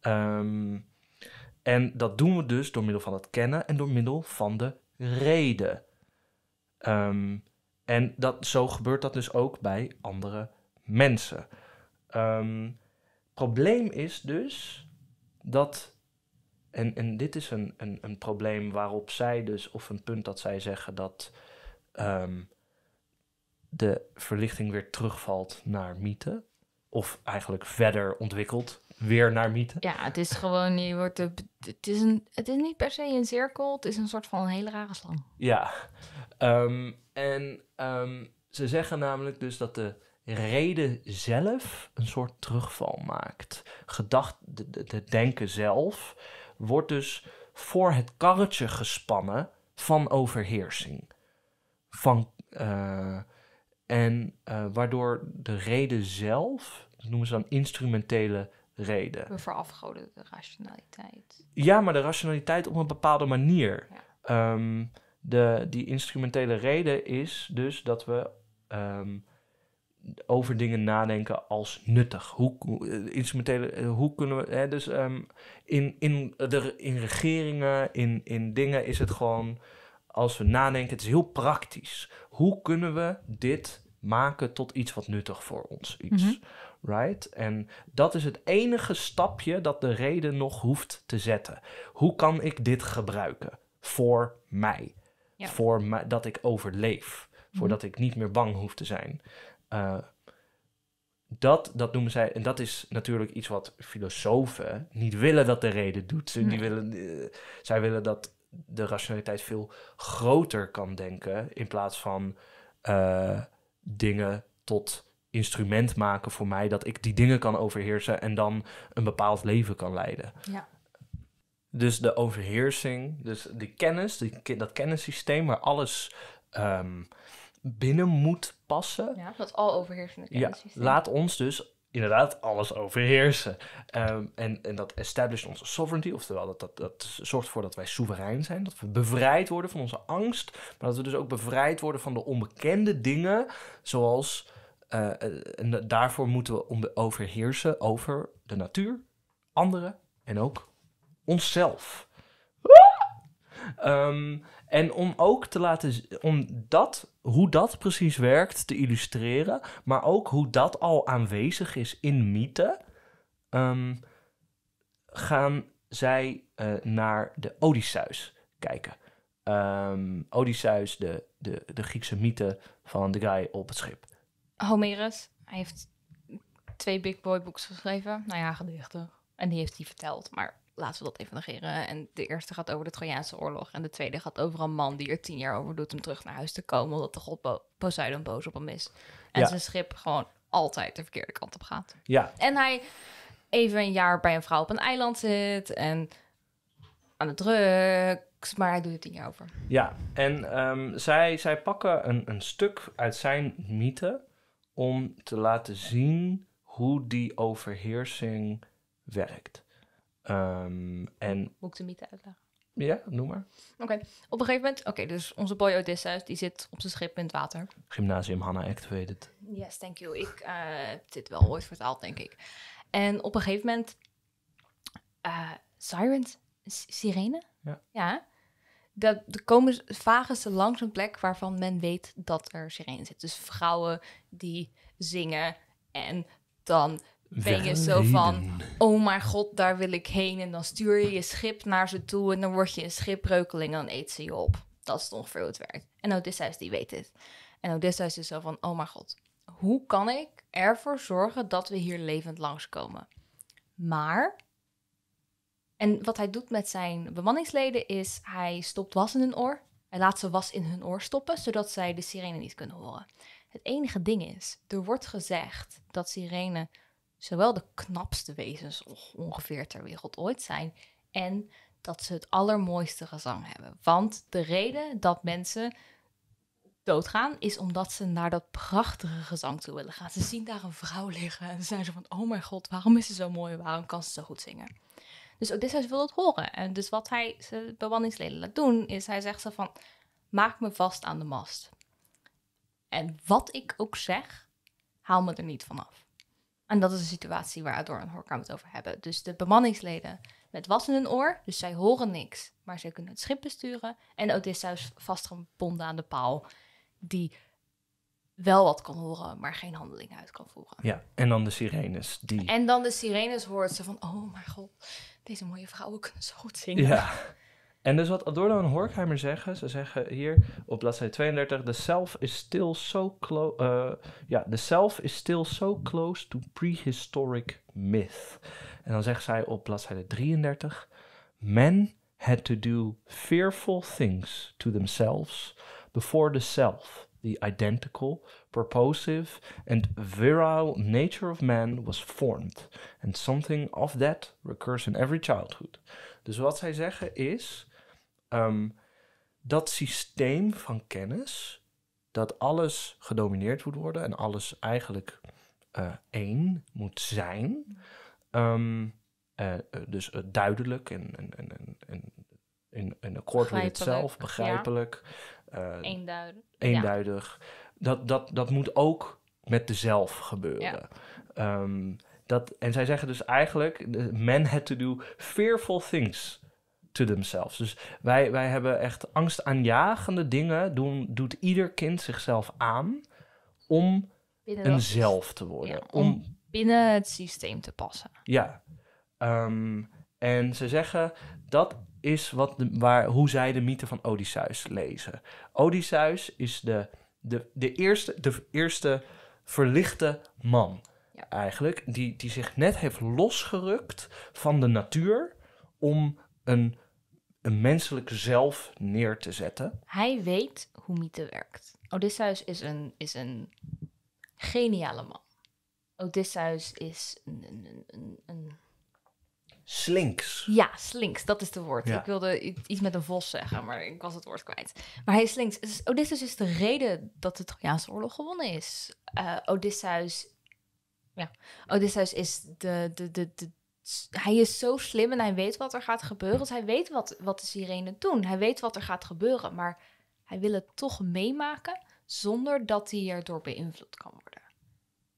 Ehm. En dat doen we dus door middel van het kennen en door middel van de reden. Ehm, en dat, zo gebeurt dat dus ook bij andere mensen. Um, probleem is dus dat, en, en dit is een, een, een probleem waarop zij dus, of een punt dat zij zeggen dat ehm, de verlichting weer terugvalt naar mythe, of eigenlijk verder ontwikkeld weer naar mythe. Ja, het is gewoon, je wordt, het, is een, het is niet per se een cirkel, het is een soort van een hele rare slang. Ja, ehm, en ehm, ze zeggen namelijk dus dat de reden zelf een soort terugval maakt. Gedacht, de, de, denken zelf wordt dus voor het karretje gespannen van overheersing. Van, eh, en eh, waardoor de reden zelf, dat noemen ze dan instrumentele reden. We verafgoden de rationaliteit. Ja, maar de rationaliteit op een bepaalde manier. Ehm, de, die instrumentele reden is dus dat we ehm, over dingen nadenken als nuttig. Hoe, eh, instrumentele, eh, hoe kunnen we. Hè, dus ehm, in, in, de, in regeringen, in, in dingen is het gewoon. Als we nadenken, het is heel praktisch. Hoe kunnen we dit maken tot iets wat nuttig voor ons is? Mhm. Right? En dat is het enige stapje dat de reden nog hoeft te zetten. Hoe kan ik dit gebruiken voor mij? Voor dat ik overleef. Voordat mhm. ik niet meer bang hoef te zijn. Eh, dat, dat noemen zij, en dat is natuurlijk iets wat filosofen niet willen dat de reden doet. Ze, die willen, eh, zij willen dat de rationaliteit veel groter kan denken in plaats van eh, dingen tot instrument maken voor mij dat ik die dingen kan overheersen en dan een bepaald leven kan leiden. Ja. Dus de overheersing, dus de kennis, die, dat kennissysteem waar alles ehm, binnen moet passen. Ja, dat al overheersende kennissysteem. Ja, laat ons dus inderdaad alles overheersen. Ehm, en, en dat established onze sovereignty, oftewel dat, dat, dat zorgt ervoor dat wij soeverein zijn, dat we bevrijd worden van onze angst, maar dat we dus ook bevrijd worden van de onbekende dingen, zoals eh, eh, en daarvoor moeten we overheersen over de natuur, anderen en ook onszelf. Ehm, en om ook te laten om dat, hoe dat precies werkt, te illustreren, maar ook hoe dat al aanwezig is in mythe, ehm, gaan zij eh, naar de Odysseus kijken. Um, Odysseus, de, de, de Griekse mythe van de guy op het schip. Homerus. Hij heeft twee big boy books geschreven. Nou ja, gedichten. En die heeft hij verteld. Maar laten we dat even negeren. En de eerste gaat over de Trojaanse oorlog. En de tweede gaat over een man die er tien jaar over doet om terug naar huis te komen. Omdat de god Poseidon boos op hem is. En zijn schip gewoon altijd de verkeerde kant op gaat. Ja. En hij even een jaar bij een vrouw op een eiland zit. En aan de druk, Maar hij doet het tien jaar over. Ja, en ehm, zij, zij pakken een, een stuk uit zijn mythe om te laten zien hoe die overheersing werkt. Ehm, en... Moet ik de mythe uitleggen? Ja, noem maar. Oké, op een gegeven moment, oké, dus onze boy Odysseus, die zit op zijn schip in het water. Gymnasium Hannah Activated. Yes, thank you. Ik eh, heb dit wel ooit vertaald, denk ik. En op een gegeven moment, uh, sirens, sirene? Ja. ja dat, er komen vagen ze langs een plek waarvan men weet dat er sirene zit. Dus vrouwen die zingen en dan ben je zo van, oh mijn god, daar wil ik heen. En dan stuur je je schip naar ze toe en dan word je een schipbreukeling en dan eet ze je op. Dat is ongeveer hoe het werkt. En Odysseus die weet dit. En Odysseus is zo van, oh mijn god, hoe kan ik ervoor zorgen dat we hier levend langskomen? Maar en wat hij doet met zijn bemanningsleden is, hij stopt was in hun oor. Hij laat ze was in hun oor stoppen, zodat zij de sirene niet kunnen horen. Het enige ding is, er wordt gezegd dat sirene zowel de knapste wezens ongeveer ter wereld ooit zijn, en dat ze het allermooiste gezang hebben. Want de reden dat mensen doodgaan is omdat ze naar dat prachtige gezang toe willen gaan. Ze zien daar een vrouw liggen en ze zijn zo van, oh mijn god, waarom is ze zo mooi? Waarom kan ze zo goed zingen? Dus Odysseus wil het horen. En dus wat hij zijn bemanningsleden laat doen, is hij zegt ze van, maak me vast aan de mast. En wat ik ook zeg, haal me er niet vanaf. En dat is een situatie waar Ador en Horka het over hebben. Dus de bemanningsleden met was in hun oor, dus zij horen niks, maar zij kunnen het schip besturen. En Odysseus vastgebonden aan de paal, die wel wat kan horen, maar geen handeling uit kan voeren. Ja, en dan de sirenes. Die... En dan de sirenes hoort ze van, oh mijn god, deze mooie vrouwen kunnen zo goed zingen. Ja. En dus wat Adorno en Horkheimer zeggen, ze zeggen hier op bladzijde 32, the self is still so close, uh, the self is still so close to prehistoric myth. En dan zegt zij op bladzijde 33, men had to do fearful things to themselves before the self the identical, purposive, and virile nature of man was formed. And something of that recurs in every childhood. Dus wat zij zeggen is ehm, dat systeem van kennis, dat alles gedomineerd moet worden en alles eigenlijk eh, één moet zijn. Ehm, eh, eh, dus duidelijk en, en, en, en in, in akkoord met zelf, begrijpelijk. Eh, eenduidig. eenduidig. Dat, dat, dat moet ook met de zelf gebeuren. Ehm, dat, en zij zeggen dus eigenlijk: men had to do fearful things to themselves. Dus wij, wij hebben echt angstaanjagende dingen, doen, doet ieder kind zichzelf aan om een zelf te worden. om, binnen het systeem te passen. Ja. Ehm, en ze zeggen dat is wat waar, hoe zij de mythe van Odysseus lezen. Odysseus is de, de, de, eerste, de eerste verlichte man eigenlijk, die, die zich net heeft losgerukt van de natuur om een, een menselijk zelf neer te zetten. Hij weet hoe mythe werkt. Odysseus is een, is een geniale man. Odysseus is een, een, een Slinks. Ja, slinks, dat is het woord. Ik wilde iets met een vos zeggen, maar ik was het woord kwijt. Maar hij is slinks. Odysseus is oh, dus de reden dat de Trojaanse oorlog gewonnen is. Uh, Odysseus, ja. Odysseus is de, de, de, de, Hij is zo slim en hij weet wat er gaat gebeuren. Dus hij weet wat, wat de sirenen doen. Hij weet wat er gaat gebeuren, maar hij wil het toch meemaken zonder dat hij erdoor beïnvloed kan worden.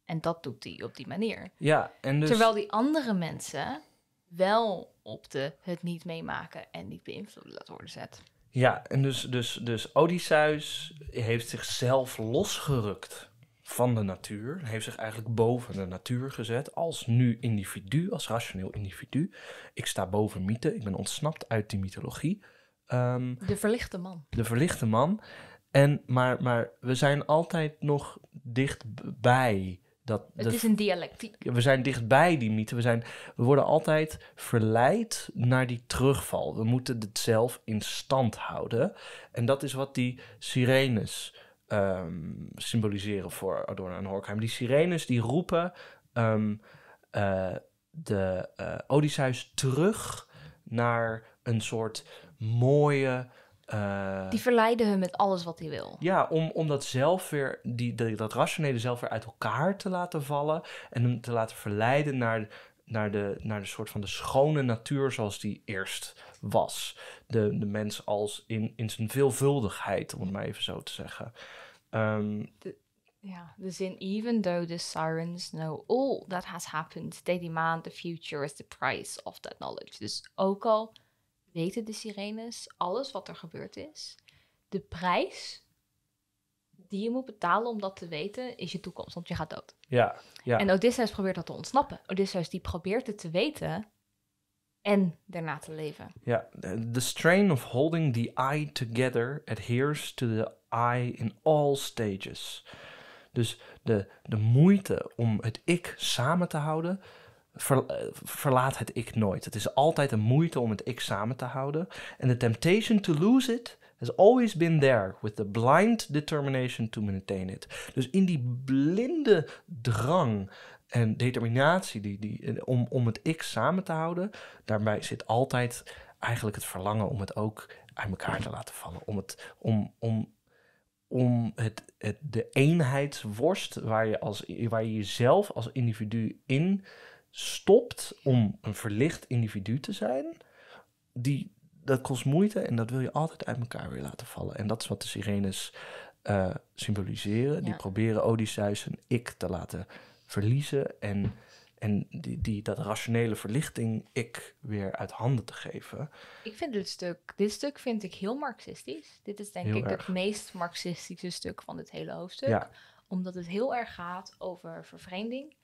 En dat doet hij op die manier. Ja, en dus... Terwijl die andere mensen wel op de het niet meemaken en niet beïnvloeden laat worden zet. Ja, en dus, dus, dus Odysseus heeft zichzelf losgerukt van de natuur, heeft zich eigenlijk boven de natuur gezet als nu individu, als rationeel individu. Ik sta boven mythe, ik ben ontsnapt uit die mythologie. Ehm, de verlichte man. De verlichte man. En, maar, maar we zijn altijd nog dichtbij dat, het is een dialectiek. We zijn dichtbij die mythe. We, zijn, we worden altijd verleid naar die terugval. We moeten het zelf in stand houden. En dat is wat die sirenes ehm, symboliseren voor Adorno en Horkheim. Die sirenes die roepen ehm, eh, de uh, Odysseus terug naar een soort mooie eh, die verleiden hem met alles wat hij wil. Ja, om, om dat zelf weer, die, dat rationele zelf weer uit elkaar te laten vallen. En hem te laten verleiden naar, naar, de, naar de soort van de schone natuur zoals die eerst was. De, de mens als in, in zijn veelvuldigheid, om het maar even zo te zeggen. Ehm, ja, de zin, even though the sirens know all that has happened, they demand the future as the price of that knowledge. Dus ook al weten de sirenes alles wat er gebeurd is. De prijs die je moet betalen om dat te weten, is je toekomst, want je gaat dood. Ja, ja. En Odysseus probeert dat te ontsnappen. Odysseus die probeert het te weten en daarna te leven. Ja, the strain of holding the I together adheres to the I in all stages. Dus de, de moeite om het ik samen te houden, eh, verlaat het ik nooit. Het is altijd een moeite om het ik samen te houden. En the temptation to lose it has always been there, with the blind determination to maintain it. Dus in die blinde drang en determinatie die, die, om, om het ik samen te houden, daarbij zit altijd eigenlijk het verlangen om het ook aan elkaar te laten vallen. Om, het, om, om, om het, het, de eenheidsworst waar je, als, waar je jezelf als individu in stopt om een verlicht individu te zijn, die, dat kost moeite en dat wil je altijd uit elkaar weer laten vallen. En dat is wat de sirenes eh, symboliseren. Die proberen Odysseus een ik te laten verliezen en, en die, die, dat rationele verlichting ik weer uit handen te geven. Ik vind dit stuk, dit stuk vind ik heel marxistisch. Dit is denk ik het meest marxistische stuk van dit hele hoofdstuk. Omdat het heel erg gaat over vervreemding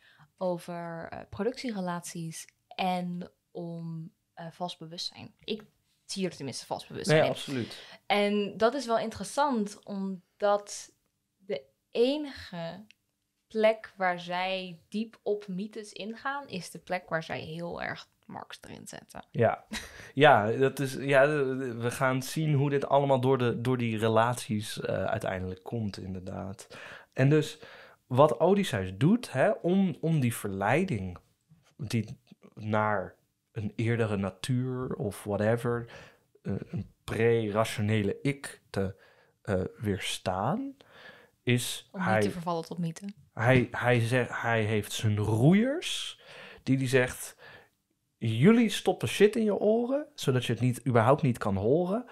over eh, productierelaties en om uh, vals bewustzijn. Ik zie er tenminste vast bewustzijn nee, absoluut. En dat is wel interessant, omdat de enige plek waar zij diep op mythes ingaan, is de plek waar zij heel erg Marx erin zetten. Ja, ja, dat is, ja we gaan zien hoe dit allemaal door, de, door die relaties eh, uiteindelijk komt, inderdaad. En dus wat Odysseus doet hè, om, om die verleiding die naar een eerdere natuur of whatever, eh, een pre-rationele ik te eh, weerstaan, is om hij... te vervallen tot Hij, hij, zegt, hij heeft zijn roeiers, die die zegt, jullie stoppen shit in je oren, zodat je het niet, überhaupt niet kan horen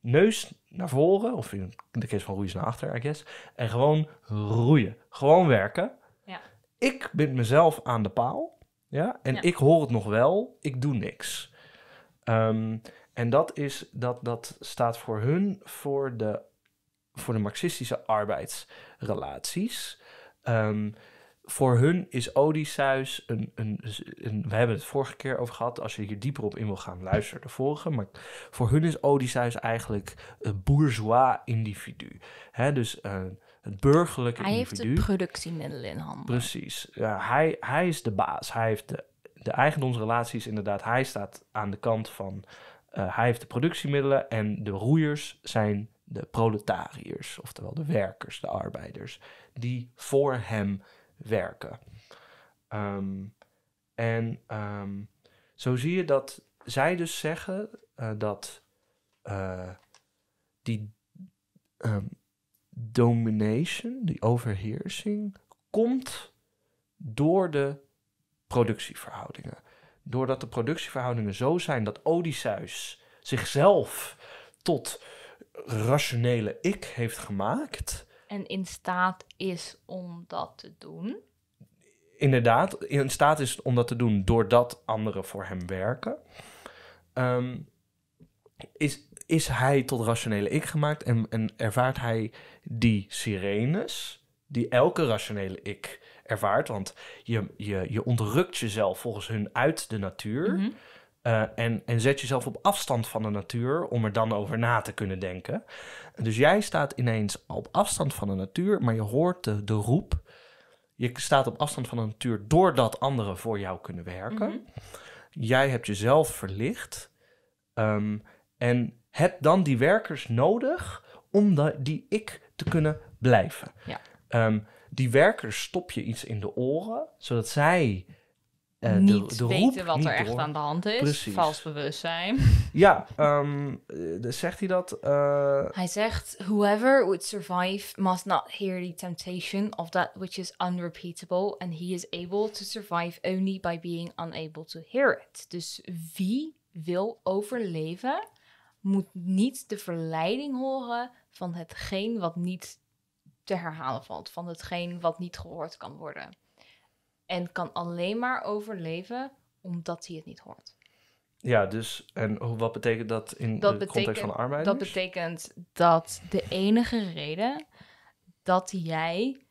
neus naar voren, of in de case van roeien naar achter, I guess. En gewoon roeien. Gewoon werken. Ja. Ik bind mezelf aan de paal. Ja? En ik hoor het nog wel, ik doe niks. Ehm, en dat, is, dat, dat staat voor hun voor de, voor de marxistische arbeidsrelaties. Ehm, voor hun is Odysseus een, een, een, We hebben het vorige keer over gehad. Als je hier dieper op in wil gaan, luister de vorige. Maar voor hun is Odysseus eigenlijk een bourgeois individu. Hè, dus eh, een het burgerlijke hij individu. Hij heeft de productiemiddelen in handen. Precies. ja hij, hij is de baas. Hij heeft de, de eigendomsrelaties inderdaad. Hij staat aan de kant van... Eh, hij heeft de productiemiddelen en de roeiers zijn de proletariërs, oftewel de werkers, de arbeiders, die voor hem werken. Ehm, en ehm, zo zie je dat zij dus zeggen eh, dat eh, die ehm, domination, die overheersing, komt door de productieverhoudingen. Doordat de productieverhoudingen zo zijn dat Odysseus zichzelf tot rationele ik heeft gemaakt, en in staat is om dat te doen. Inderdaad, in staat is om dat te doen doordat anderen voor hem werken. Ehm, is, is hij tot rationele ik gemaakt en, en ervaart hij die sirenes die elke rationele ik ervaart? Want je, je, je ontrukt jezelf volgens hun uit de natuur. Mhm. Eh, en, en zet jezelf op afstand van de natuur om er dan over na te kunnen denken. Dus jij staat ineens op afstand van de natuur, maar je hoort de, de roep. Je staat op afstand van de natuur doordat anderen voor jou kunnen werken. Mhm. Jij hebt jezelf verlicht. Ehm, en hebt dan die werkers nodig om de, die ik te kunnen blijven. Ja. Ehm, die werkers stop je iets in de oren, zodat zij eh, niet weten wat er echt aan de hand is. Precies. Vals bewustzijn. Ja, dus zegt hij dat? Eh, hij zegt: Whoever would survive must not hear the temptation of that which is unrepeatable, and he is able to survive only by being unable to hear it. Dus wie wil overleven, moet niet de verleiding horen van hetgeen wat niet te herhalen valt, van hetgeen wat niet gehoord kan worden. En kan alleen maar overleven omdat hij het niet hoort. Ja, dus en wat betekent dat in dat de context van arbeid? Dat betekent dat de enige reden dat jij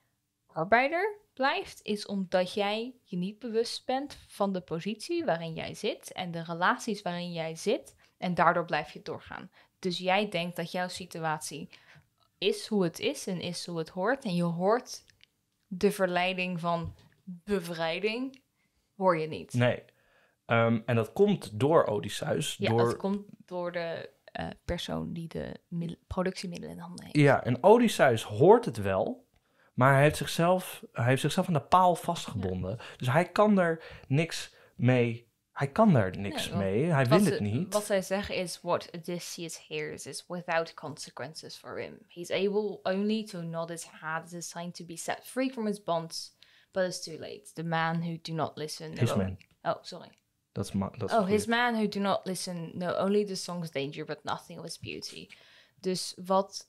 arbeider blijft, is omdat jij je niet bewust bent van de positie waarin jij zit en de relaties waarin jij zit. En daardoor blijf je doorgaan. Dus jij denkt dat jouw situatie is hoe het is en is hoe het hoort. En je hoort de verleiding van bevrijding hoor je niet. Nee. Ehm, en dat komt door Odysseus. Ja, door... dat komt door de eh, persoon die de productiemiddelen in handen heeft. Ja, en Odysseus hoort het wel, maar hij heeft zichzelf, hij heeft zichzelf aan de paal vastgebonden. Dus hij kan er niks mee. Hij kan daar niks mee. Hij wil het niet. Wat zij zeggen is: What Odysseus hears is without consequences for him. He's able only to nod his head as sign to be set free from his bonds But it's too late. The man who do not listen. His man. Oh, sorry. That's That's oh, his man who do not listen. No, only the song's danger, but nothing of beauty. Dus wat.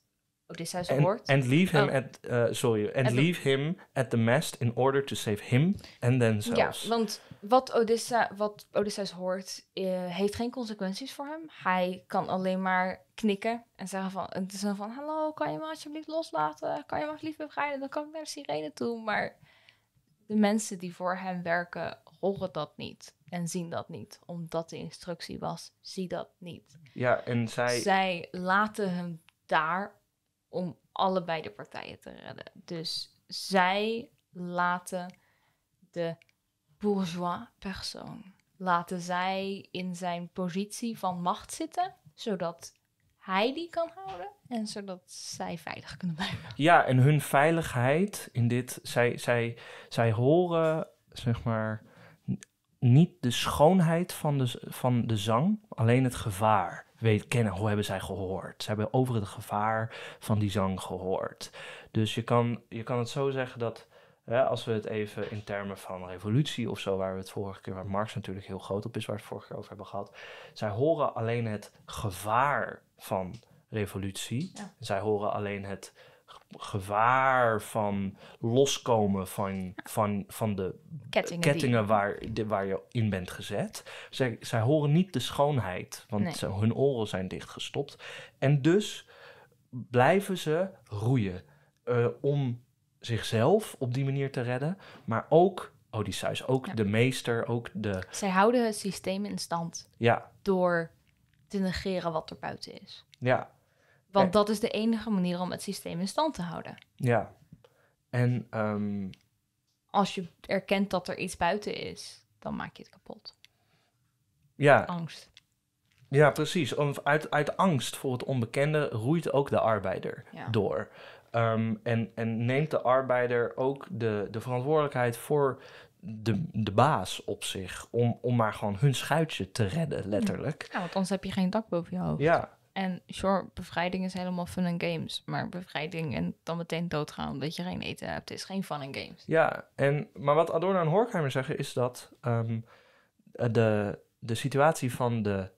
Oh, hoort en And leave him oh. at. Uh, sorry. And, leave the, him at the mast in order to save him and then. Ja, want wat, Odissa, wat Odysseus hoort, eh, heeft geen consequenties voor hem. Hij kan alleen maar knikken en zeggen van, het is dan van, hallo, kan je me alsjeblieft loslaten? Kan je me alsjeblieft bevrijden? Dan kan ik naar de sirene toe, maar de mensen die voor hem werken horen dat niet en zien dat niet, omdat de instructie was: zie dat niet. Ja, en zij. Zij laten hem daar om allebei de partijen te redden. Dus zij laten de bourgeois persoon, laten zij in zijn positie van macht zitten, zodat hij die kan houden en zodat zij veilig kunnen blijven. Ja, en hun veiligheid in dit, zij, zij, zij horen zeg maar niet de schoonheid van de, van de zang, alleen het gevaar. Weet, kennen, hoe hebben zij gehoord? Ze hebben over het gevaar van die zang gehoord. Dus je kan, je kan het zo zeggen dat als we het even in termen van revolutie of zo, waar we het vorige keer, waar Marx natuurlijk heel groot op is, waar we het vorige keer over hebben gehad. Zij horen alleen het gevaar van revolutie. Zij horen alleen het gevaar van loskomen van, van, van de kettingen, waar, waar je in bent gezet. Zij, zij horen niet de schoonheid, want hun oren zijn dichtgestopt. En dus blijven ze roeien eh, om zichzelf op die manier te redden, maar ook Odysseus, ook de meester, ook de... Zij houden het systeem in stand ja. door te negeren wat er buiten is. Ja. Want dat is de enige manier om het systeem in stand te houden. Ja. En ehm, als je erkent dat er iets buiten is, dan maak je het kapot. Ja. Angst. Ja, precies. Uit, uit angst voor het onbekende roeit ook de arbeider door. Ehm, en, en neemt de arbeider ook de, de verantwoordelijkheid voor de, de baas op zich. Om, om maar gewoon hun schuitje te redden, letterlijk. Ja, want anders heb je geen dak boven je hoofd. Ja. En sure, bevrijding is helemaal fun and games. Maar bevrijding en dan meteen doodgaan omdat je geen eten hebt, is geen fun and games. Ja, en, maar wat Adorno en Horkheimer zeggen is dat ehm, de, de situatie van de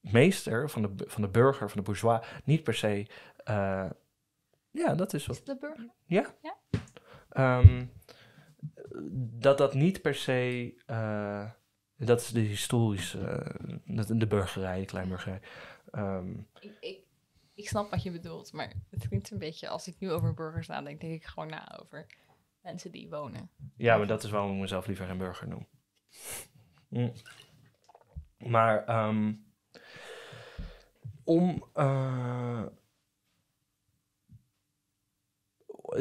meester, van de, van de burger, van de bourgeois, niet per se. Eh, ja, dat is wat. Is de burger? Ja. ja? Ehm, dat dat niet per se. Eh, dat is de historische. Eh, de burgerij, de kleinburgerij. Um, ik, ik, ik, snap wat je bedoelt, maar het klinkt een beetje. Als ik nu over burgers nadenk, denk ik gewoon na over mensen die wonen. Ja, maar dat is waarom ik mezelf liever een burger noem. Mm. Maar ehm, om. Eh,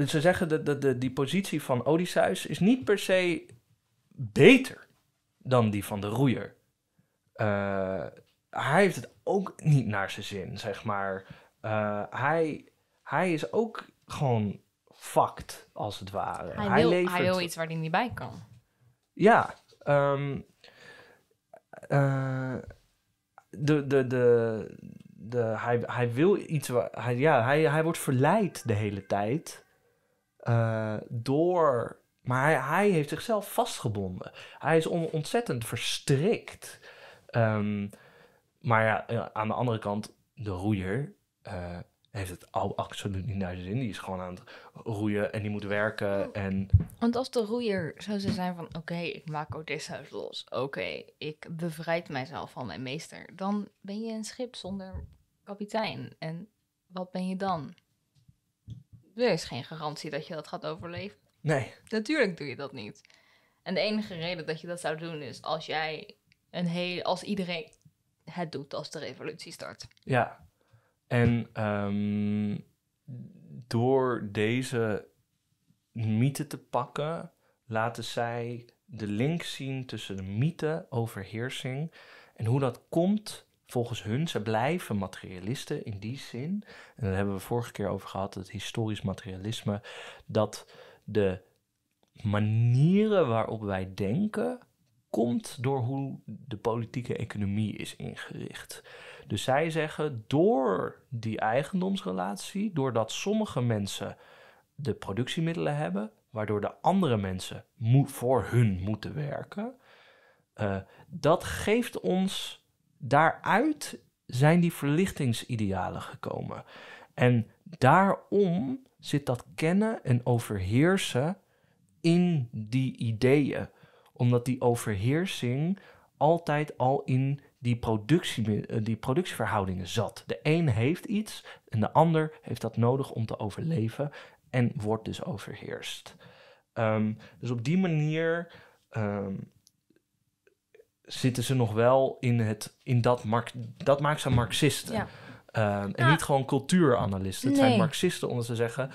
ze zeggen dat de, die positie van Odysseus is niet per se beter dan die van de roeier. Eh, hij heeft het ook niet naar zijn zin, zeg maar. Eh, hij, hij is ook gewoon fucked, als het ware. Hij, wil, levert... hij iets waar hij niet bij kan. Ja. Ehm, eh, de, de, de, de, hij, wil iets. Waar, hij, ja, hij, hij wordt verleid de hele tijd. Eh, door. Maar hij, heeft zichzelf vastgebonden. Hij is ontzettend verstrikt. Ehm, maar ja, aan de andere kant, de roeier uh, heeft het al absoluut niet naar zijn zin. Die is gewoon aan het roeien en die moet werken. Oh. En... Want als de roeier zou ze zijn van... oké, ik maak Odysseus los. Oké, ik bevrijd mijzelf van mijn meester. Dan ben je een schip zonder kapitein. En wat ben je dan? er is geen garantie dat je dat gaat overleven. Nee. Natuurlijk doe je dat niet. En de enige reden dat je dat zou doen is als jij een hele, als iedereen het doet als de revolutie start. Ja. En ehm, door deze mythe te pakken, laten zij de link zien tussen de mythe, overheersing en hoe dat komt volgens hun, ze blijven materialisten in die zin. En daar hebben we vorige keer over gehad, het historisch materialisme. Dat de manieren waarop wij denken, komt door hoe de politieke economie is ingericht. Dus zij zeggen, door die eigendomsrelatie, doordat sommige mensen de productiemiddelen hebben, waardoor de andere mensen voor hun moeten werken, eh, dat geeft ons Daaruit zijn die verlichtingsidealen gekomen. En daarom zit dat kennen en overheersen in die ideeën. Omdat die overheersing altijd al in die, productie, eh, die productieverhoudingen zat. De een heeft iets en de ander heeft dat nodig om te overleven en wordt dus overheerst. Ehm, dus op die manier ehm, zitten ze nog wel in, het, in dat, mark, dat maakt ze marxisten. Ehm, en nou, niet gewoon cultuuranalisten. Het zijn marxisten om ze zeggen...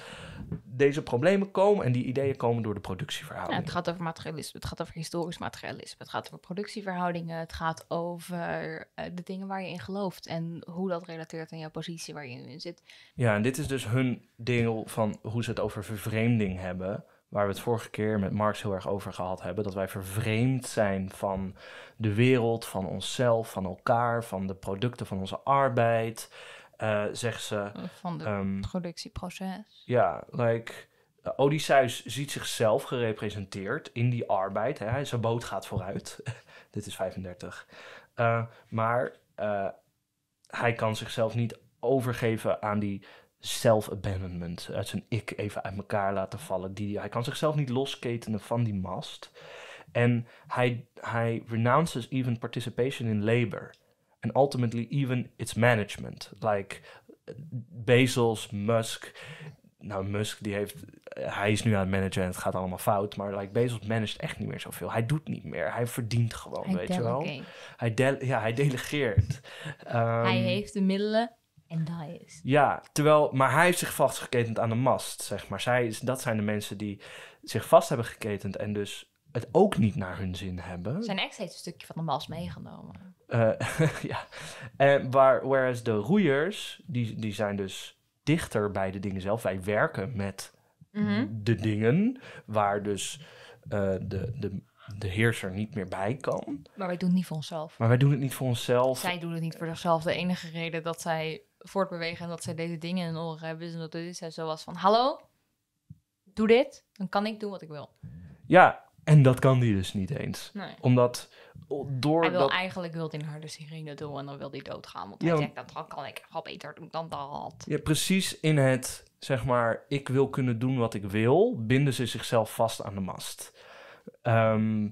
deze problemen komen en die ideeën komen door de productieverhoudingen. Ja, het gaat over materialisme, het gaat over historisch materialisme... het gaat over productieverhoudingen, het gaat over eh, de dingen waar je in gelooft... en hoe dat relateert aan jouw positie waar je in zit. Ja, en dit is dus hun deel van hoe ze het over vervreemding hebben waar we het vorige keer met Marx heel erg over gehad hebben. Dat wij vervreemd zijn van de wereld, van onszelf, van elkaar, van de producten van onze arbeid. Uh, eh, zegt ze. Van het ehm, productieproces. Ja, like. Odysseus ziet zichzelf gerepresenteerd in die arbeid. Hè? Zijn boot gaat vooruit. Dit is 35. Eh, maar eh, hij kan zichzelf niet overgeven aan die self-abandonment, uit zijn ik even uit elkaar laten vallen. Die, hij kan zichzelf niet losketenen van die mast. En hij, hij renounces even participation in labor. And ultimately even its management. Like Bezos, Musk. Nou, Musk die heeft... Hij is nu aan het managen en het gaat allemaal fout. Maar like, Bezos managt echt niet meer zoveel. Hij doet niet meer. Hij verdient gewoon, weet je wel. Hij, ja, hij delegeert. hij ehm, heeft de middelen ja, terwijl, maar hij heeft zich vastgeketend aan de mast, zeg maar. Zij is, dat zijn de mensen die zich vast hebben geketend en dus het ook niet naar hun zin hebben. Zijn ex heeft een stukje van de mast meegenomen. Eh, ja, en eh, waar, whereas de roeiers, die, die zijn dus dichter bij de dingen zelf. Wij werken met mhm. de dingen waar dus eh, de, de, de heerser niet meer bij kan. Maar wij doen het niet voor onszelf. Maar wij doen het niet voor onszelf. Zij doen het niet voor zichzelf. De enige reden dat zij voortbewegen en dat zij deze dingen in oren hebben. En dus dat dit is, zoals was van, hallo, doe dit, dan kan ik doen wat ik wil. Ja, en dat kan die dus niet eens. Omdat door hij wil Eigenlijk wil hij een harde sirene doen en dan wil die doodgaan. Want ja, hij denkt, dat kan ik wel beter doen dan dat. Ja, precies in het, zeg maar, ik wil kunnen doen wat ik wil... binden ze zichzelf vast aan de mast. Ehm,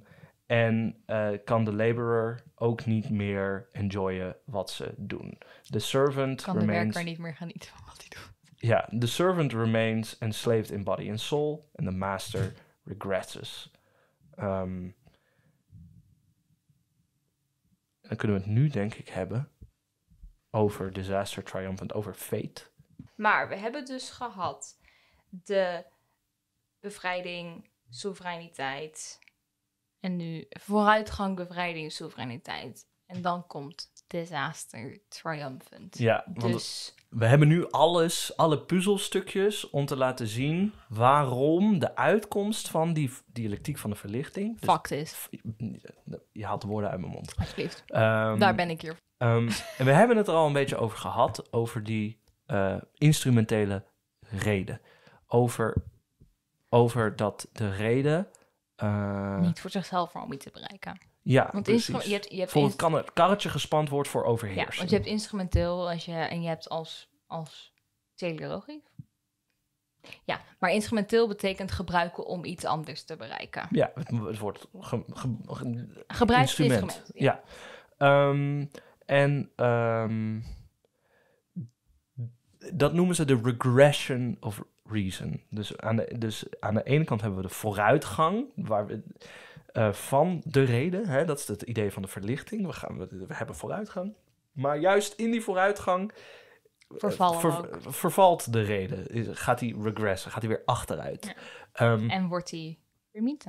en eh, kan de laborer ook niet meer enjoyen wat ze doen. The servant kan remains... Kan de werker niet meer genieten van wat hij doet. Ja, yeah, the servant remains enslaved in body and soul... and the master regresses. Ehm, dan kunnen we het nu denk ik hebben... over disaster triumphant, over fate. Maar we hebben dus gehad de bevrijding, soevereiniteit... En nu vooruitgang, bevrijding, soevereiniteit. En dan komt disaster triumphant. Ja, dus... we hebben nu alles, alle puzzelstukjes om te laten zien waarom de uitkomst van die dialectiek van de verlichting. Dus Fact is. Je haalt de woorden uit mijn mond. Alsjeblieft. Ehm, Daar ben ik hier. Um, en we hebben het er al een beetje over gehad, over die eh, instrumentele reden. Over, over dat de reden eh, niet voor zichzelf, maar om iets te bereiken. Ja, want je hebt, je hebt Bijvoorbeeld kan het karretje gespand worden voor overheersing. Ja, want je hebt instrumenteel als je, en je hebt als, als teleologie. Ja, maar instrumenteel betekent gebruiken om iets anders te bereiken. Ja, het, wordt gebruikt instrument. Ja. Ehm, en ehm, dat noemen ze de regression of reason. Dus aan de, dus aan de ene kant hebben we de vooruitgang, waar we, eh, van de reden, hè, dat is het idee van de verlichting. We, gaan, we, hebben vooruitgang. Maar juist in die vooruitgang eh, vervalt de reden. gaat hij regressen, gaat hij weer achteruit. Ehm, en wordt hij weer mythe.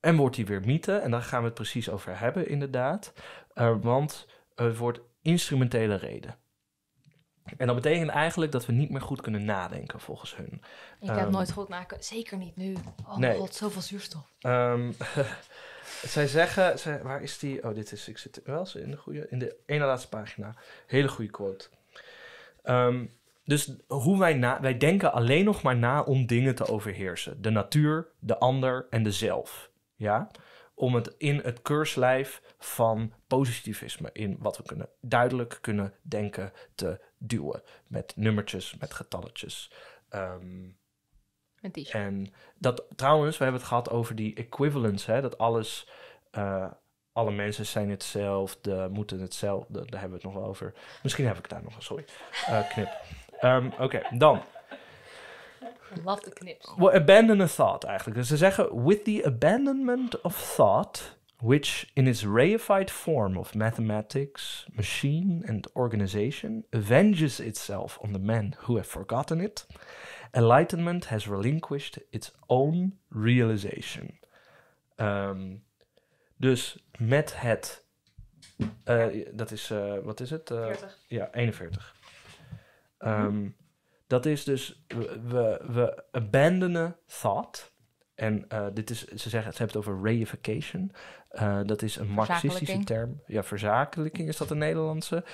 En wordt hij weer mythe, en daar gaan we het precies over hebben, inderdaad. Uh, want het wordt instrumentele reden. En dat betekent eigenlijk dat we niet meer goed kunnen nadenken volgens hun. Ik heb het ehm, nooit goed maken, zeker niet nu. Oh nee. god, zoveel zuurstof. Ehm, zij zeggen, waar is die? Oh, dit is, ik zit wel in de goede, in de ene laatste pagina. Hele goede quote. Ehm, dus hoe wij, na, wij denken alleen nog maar na om dingen te overheersen. De natuur, de ander en de zelf. Ja? Om het in het keurslijf van positivisme, in wat we kunnen duidelijk kunnen denken, te duwen. Met nummertjes, met getalletjes. Ehm, en dat trouwens, we hebben het gehad over die equivalence. Hè, dat alles, eh, alle mensen zijn hetzelfde, moeten hetzelfde. Daar hebben we het nog over. Misschien heb ik daar nog een, sorry. Eh, knip. Ehm, oké, dan. Love the knips. abandon a thought eigenlijk. Dus ze zeggen, with the abandonment of thought, which, in its reified form of mathematics, machine, and organization, avenges itself on the men who have forgotten it, enlightenment has relinquished its own realization. Um, dus met het, eh, dat is, eh, wat is het? Eh, ja, 41. Ehm, dat is dus, we, we abandonen thought en eh, dit is, ze, zeggen, ze hebben het over reification. Eh, dat is een marxistische term. Ja, verzakelijking is dat een Nederlandse.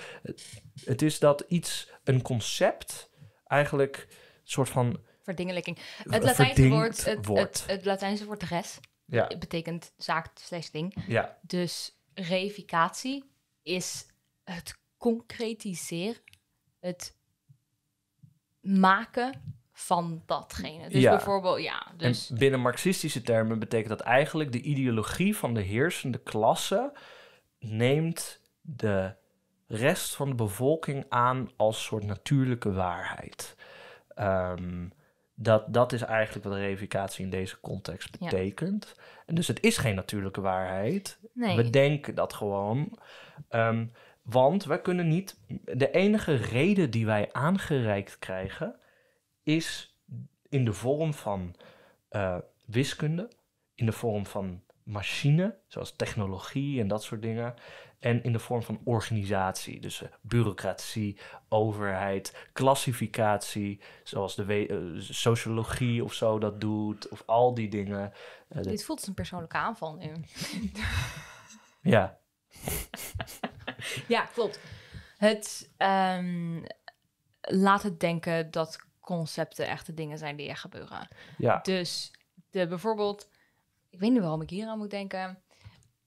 Het is dat iets, een concept, eigenlijk een soort van... Verdingelijking. Het Latijnse woord, het, woord. Het, het, Latijnse woord res, ja. betekent zaak slash ding. Ja. Dus reificatie is het concretiseren, het maken van datgene. Dus bijvoorbeeld, ja. Dus... En binnen marxistische termen betekent dat eigenlijk de ideologie van de heersende klasse neemt de rest van de bevolking aan als soort natuurlijke waarheid. Ehm, dat, dat is eigenlijk wat reificatie in deze context betekent. En dus het is geen natuurlijke waarheid. Nee. We denken dat gewoon. Ehm, want wij kunnen niet. De enige reden die wij aangereikt krijgen is in de vorm van eh, wiskunde, in de vorm van machine, zoals technologie en dat soort dingen. En in de vorm van organisatie, dus eh, bureaucratie, overheid, klassificatie, zoals de eh, sociologie of zo dat doet, of al die dingen. Dit voelt een persoonlijke aanval nu. ja. ja, klopt. Het ehm, laat het denken dat concepten echte dingen zijn die er gebeuren. Ja. Dus de, bijvoorbeeld, ik weet niet waarom ik hier aan moet denken.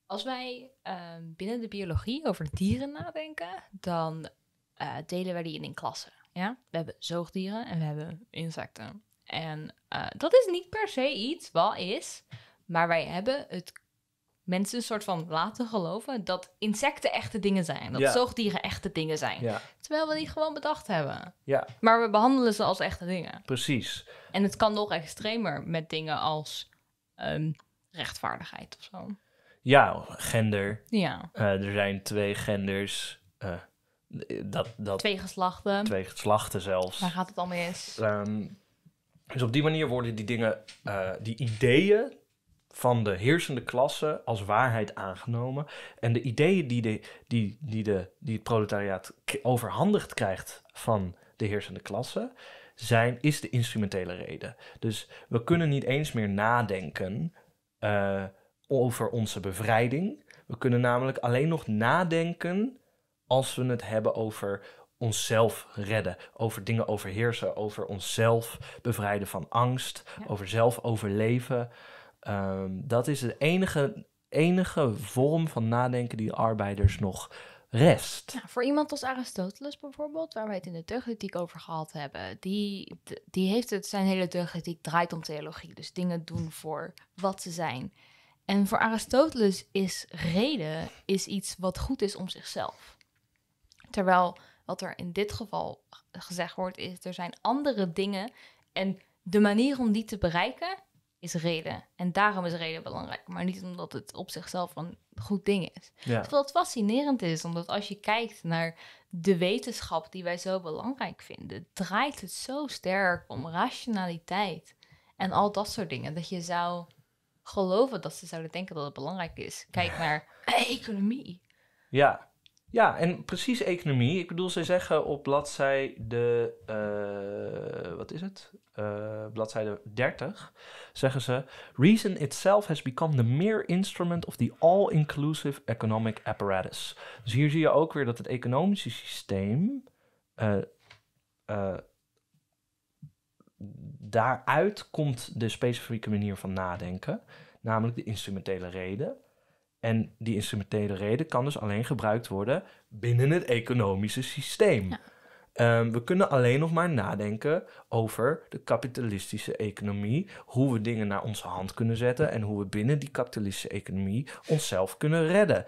Als wij ehm, binnen de biologie over dieren nadenken, dan eh, delen wij die in, in klassen. Ja? We hebben zoogdieren en we hebben insecten. En eh, dat is niet per se iets wat is, maar wij hebben het mensen een soort van laten geloven dat insecten echte dingen zijn. Dat zoogdieren echte dingen zijn. Ja. Terwijl we die gewoon bedacht hebben. Ja. Maar we behandelen ze als echte dingen. Precies. En het kan nog extremer met dingen als ehm, rechtvaardigheid of zo. Ja, gender. Ja. Eh, er zijn twee genders. Eh, dat, dat, twee geslachten. Twee geslachten zelfs. Waar gaat het dan mis? Um, dus op die manier worden die dingen, eh, die ideeën van de heersende klasse als waarheid aangenomen. En de ideeën die, de, die, die, de, die het proletariaat overhandigd krijgt van de heersende klasse, zijn, is de instrumentele reden. Dus we kunnen niet eens meer nadenken eh, over onze bevrijding. We kunnen namelijk alleen nog nadenken als we het hebben over onszelf redden, over dingen overheersen, over onszelf bevrijden van angst, over zelf overleven. Ehm, dat is de enige, enige vorm van nadenken die arbeiders nog rest. voor iemand als Aristoteles bijvoorbeeld, waar wij het in de deugdethiek over gehad hebben, die, die heeft het, zijn hele deugdethiek draait om theologie. Dus dingen doen voor wat ze zijn. En voor Aristoteles is reden is iets wat goed is om zichzelf. Terwijl wat er in dit geval gezegd wordt, is er zijn andere dingen en de manier om die te bereiken is reden. En daarom is reden belangrijk, maar niet omdat het op zichzelf een goed ding is. Ja. Terwijl het fascinerend is, omdat als je kijkt naar de wetenschap die wij zo belangrijk vinden, draait het zo sterk om rationaliteit en al dat soort dingen. Dat je zou geloven dat ze zouden denken dat het belangrijk is. Kijk naar eh, economie. Ja. Ja, en precies economie. Ik bedoel, ze zeggen op bladzijde, eh, wat is het? Uh, eh, bladzijde 30, zeggen ze: Reason itself has become the mere instrument of the all-inclusive economic apparatus. Dus hier zie je ook weer dat het economische systeem uh, daaruit komt de specifieke manier van nadenken, namelijk de instrumentele reden. En die instrumentele reden kan dus alleen gebruikt worden binnen het economische systeem. Ehm, we kunnen alleen nog maar nadenken over de kapitalistische economie, hoe we dingen naar onze hand kunnen zetten en hoe we binnen die kapitalistische economie onszelf kunnen redden.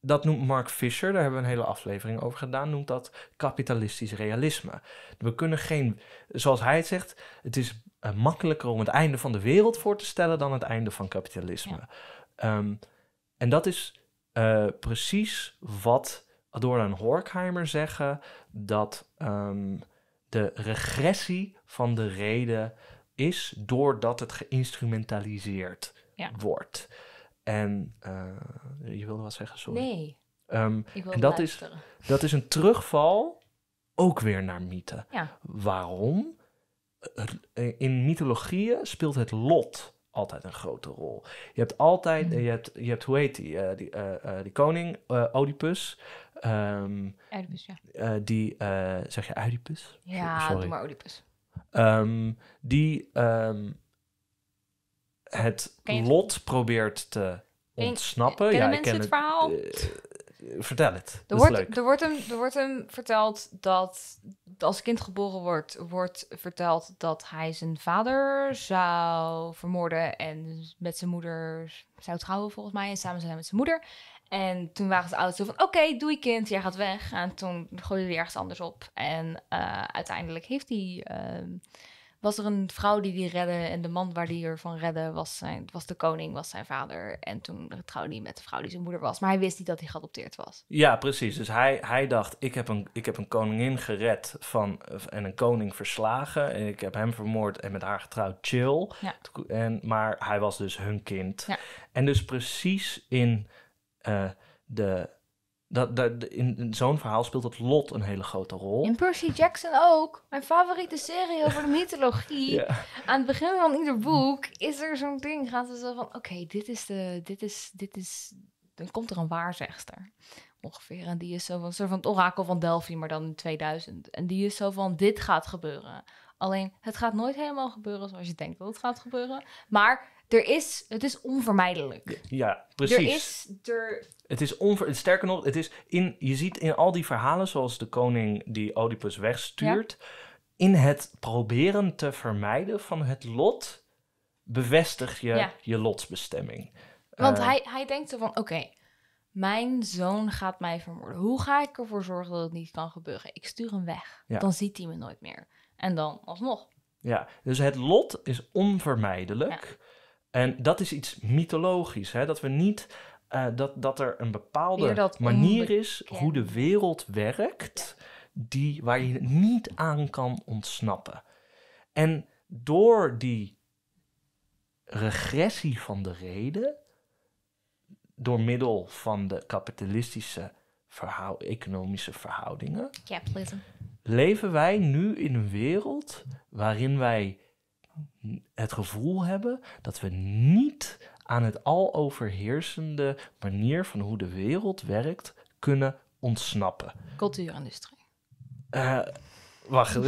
Dat noemt Mark Fisher, daar hebben we een hele aflevering over gedaan, noemt dat kapitalistisch realisme. We kunnen geen, zoals hij het zegt, het is eh, makkelijker om het einde van de wereld voor te stellen dan het einde van kapitalisme. Ja. Ehm, en dat is eh, precies wat Adorno en Horkheimer zeggen: dat ehm, de regressie van de reden is doordat het geïnstrumentaliseerd wordt. En eh, je wilde wat zeggen, sorry. Nee. Ehm, en dat is, dat is een terugval ook weer naar mythe. Waarom? In mythologieën speelt het lot altijd een grote rol. Je hebt altijd, mhm. je hebt, je hebt hoe heet die, uh, die, koning, Oedipus. Um, Oedipus, ja. die, zeg je Oedipus? Ja, Sorry. doe maar Oedipus. Ehm, die ehm, het lot probeert te ontsnappen. Ken, ja, ik het verhaal? vertel het. Er wordt, Er, wordt hem, er wordt hem verteld dat als kind geboren wordt, wordt verteld dat hij zijn vader zou vermoorden en met zijn moeder zou trouwen volgens mij en samen zijn met zijn moeder. En toen waren ze ouders zo van, oké, okay, doei kind, jij gaat weg. En toen gooide hij ergens anders op. En eh, uiteindelijk heeft hij... Ehm, was er een vrouw die die redde en de man waar die ervan redde was, zijn, was de koning, was zijn vader. En toen trouwde hij met de vrouw die zijn moeder was. Maar hij wist niet dat hij geadopteerd was. Ja, precies. Dus hij, hij dacht, ik heb, een, ik heb een koningin gered van, en een koning verslagen. En ik heb hem vermoord en met haar getrouwd. Chill. Ja. En, maar hij was dus hun kind. Ja. En dus precies in eh, de dat, dat, in, zo'n verhaal speelt het lot een hele grote rol. In Percy Jackson ook. Mijn favoriete serie over de mythologie. Aan het begin van ieder boek is er zo'n ding. Gaan ze zo van, oké, dit is de, dit is, dit is, dan komt er een waarzegster ongeveer. En die is zo van, soort van het orakel van Delphi, maar dan in 2000. En die is zo van, dit gaat gebeuren. Alleen, het gaat nooit helemaal gebeuren zoals je denkt dat het gaat gebeuren. Maar er is, het is onvermijdelijk. Ja, precies. Er is, er, het is onver... Sterker nog, het is in, je ziet in al die verhalen, zoals de koning die Oedipus wegstuurt, in het proberen te vermijden van het lot, bevestig je je lotsbestemming. Want eh, hij, hij denkt zo van, oké, mijn zoon gaat mij vermoorden. Hoe ga ik ervoor zorgen dat het niet kan gebeuren? Ik stuur hem weg. Dan ziet hij me nooit meer. En dan alsnog. Ja, dus het lot is onvermijdelijk. En dat is iets mythologisch, hè? dat we niet eh, dat, dat er een bepaalde manier is hoe de wereld werkt, die, waar je niet aan kan ontsnappen. En door die regressie van de reden, door middel van de kapitalistische economische verhoudingen, leven wij nu in een wereld waarin wij het gevoel hebben dat we niet aan het al overheersende manier van hoe de wereld werkt kunnen ontsnappen. Cultuurindustrie. Uh, eh, wacht.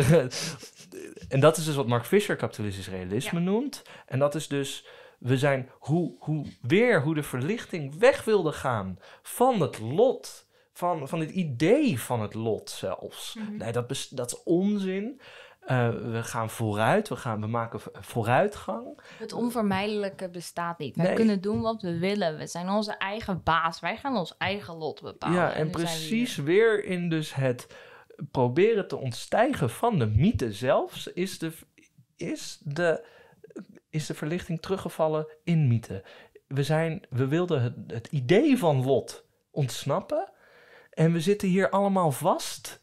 en dat is dus wat Mark Fisher kapitalistisch realisme noemt. En dat is dus we zijn hoe, hoe, weer hoe de verlichting weg wilde gaan van het lot. Van, van het idee van het lot zelfs. Mhm. Nee, dat, dat is onzin. Eh, we gaan vooruit, we, gaan, we maken vooruitgang. Het onvermijdelijke bestaat niet. Wij kunnen doen wat we willen. We zijn onze eigen baas. Wij gaan ons eigen lot bepalen. Ja, en, precies weer in dus het proberen te ontstijgen van de mythe zelfs, is de, is de, is de verlichting teruggevallen in mythe. We, zijn, we wilden het, het idee van lot ontsnappen. En we zitten hier allemaal vast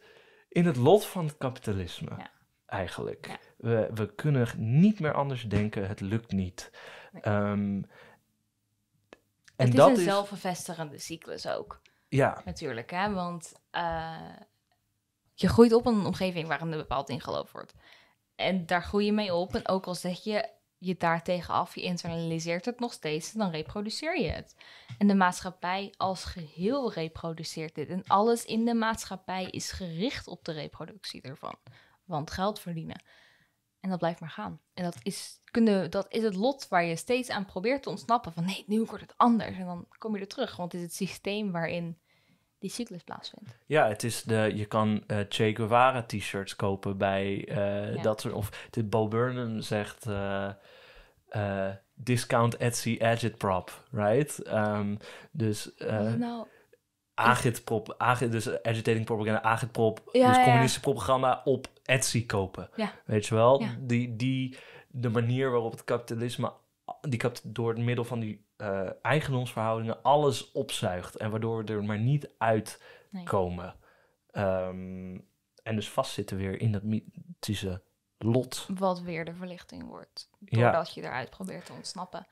in het lot van het kapitalisme. Ja eigenlijk. We, we kunnen niet meer anders denken, het lukt niet. Nee. Ehm, het is een zelfvervestigende cyclus ook. Ja. Natuurlijk, hè? want eh, je groeit op in een omgeving waarin er bepaald in geloofd wordt. En daar groei je mee op. En ook al zeg je je daartegen af, je internaliseert het nog steeds, dan reproduceer je het. En de maatschappij als geheel reproduceert dit. En alles in de maatschappij is gericht op de reproductie ervan want geld verdienen. En dat blijft maar gaan. En dat is, kunnen, dat is het lot waar je steeds aan probeert te ontsnappen. Van nee, nu wordt het anders. En dan kom je er terug. Want het is het systeem waarin die cyclus plaatsvindt. Ja, het is de, je kan uh, Che Guevara t-shirts kopen bij eh, dat soort. Of dit Bo Burnham zegt uh, discount Etsy agit prop, right? Ehm, dus. nou? agitprop, agit, dus agitating propaganda, agitprop, dus communistische ja. propaganda op Etsy kopen. Weet je wel? Die, die, de manier waarop het kapitalisme die kap door het middel van die uh, eigendomsverhoudingen alles opzuigt en waardoor we er maar niet uitkomen. Ehm, en dus vastzitten weer in dat mythische lot. Wat weer de verlichting wordt, doordat je eruit probeert te ontsnappen.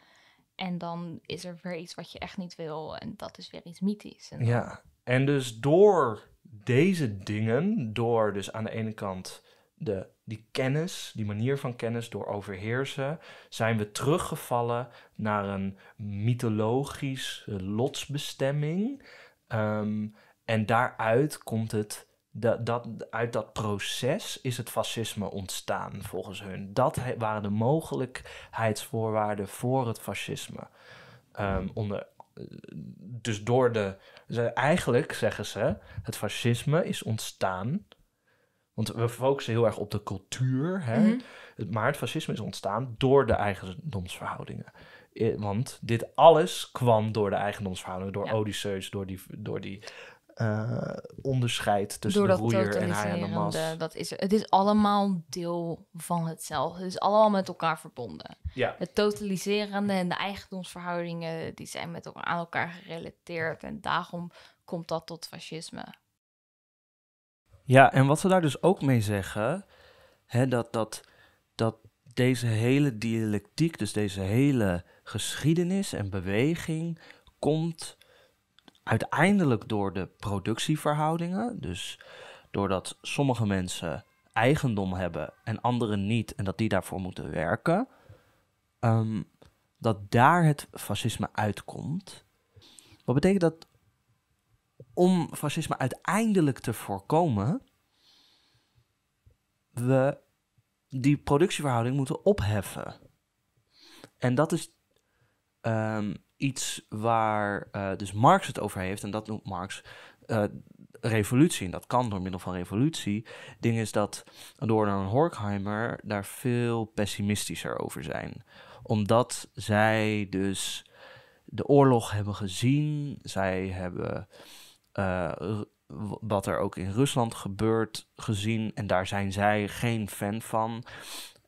En dan is er weer iets wat je echt niet wil. En dat is weer iets mythisch. ja, en dus door deze dingen, door dus aan de ene kant de, die kennis, die manier van kennis door overheersen, zijn we teruggevallen naar een mythologisch lotsbestemming. Ehm, en daaruit komt het dat, uit dat proces is het fascisme ontstaan, volgens hun. Dat waren de mogelijkheidsvoorwaarden voor het fascisme. Ehm, onder, dus door de. eigenlijk zeggen ze: het fascisme is ontstaan. Want we focussen heel erg op de cultuur. Hè? Mhm. Maar het fascisme is ontstaan door de eigendomsverhoudingen. want dit alles kwam door de eigendomsverhoudingen, door Odysseus, door die, door die eh, onderscheid tussen Door de roeier en hij en de mas. Dat is, het is allemaal deel van hetzelfde. Het is allemaal met elkaar verbonden. Ja. Het totaliserende en de eigendomsverhoudingen... die zijn met elkaar, aan elkaar gerelateerd. En daarom komt dat tot fascisme. Ja, en wat ze daar dus ook mee zeggen... Hè, dat, dat, dat deze hele dialectiek, dus deze hele geschiedenis en beweging... komt uiteindelijk door de productieverhoudingen. Dus doordat sommige mensen eigendom hebben en anderen niet, en dat die daarvoor moeten werken, ehm, dat daar het fascisme uitkomt. Wat betekent dat om fascisme uiteindelijk te voorkomen, we die productieverhouding moeten opheffen. En dat is ehm, iets waar eh, dus Marx het over heeft, en dat noemt Marx eh, revolutie. En dat kan door middel van revolutie. ding is dat Adorno en Horkheimer daar veel pessimistischer over zijn. Omdat zij dus de oorlog hebben gezien. Zij hebben eh, wat er ook in Rusland gebeurt gezien. En daar zijn zij geen fan van.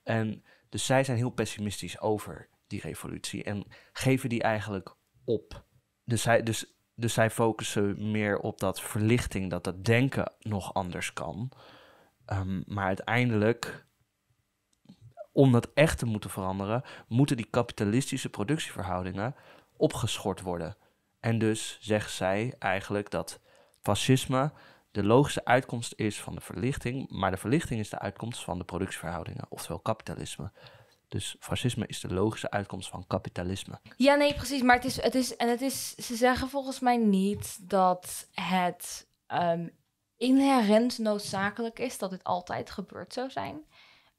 En dus zij zijn heel pessimistisch over die revolutie. En geven die eigenlijk op. Dus, zij, dus, dus zij focussen meer op dat verlichting, dat dat denken nog anders kan. Ehm, maar uiteindelijk, om dat echt te moeten veranderen, moeten die kapitalistische productieverhoudingen opgeschort worden. En dus zegt zij eigenlijk dat fascisme de logische uitkomst is van de verlichting, maar de verlichting is de uitkomst van de productieverhoudingen, oftewel kapitalisme. Dus fascisme is de logische uitkomst van kapitalisme. Ja, nee, precies. Maar het is, het is, en het is, ze zeggen volgens mij niet dat het ehm, inherent noodzakelijk is dat het altijd gebeurd zou zijn.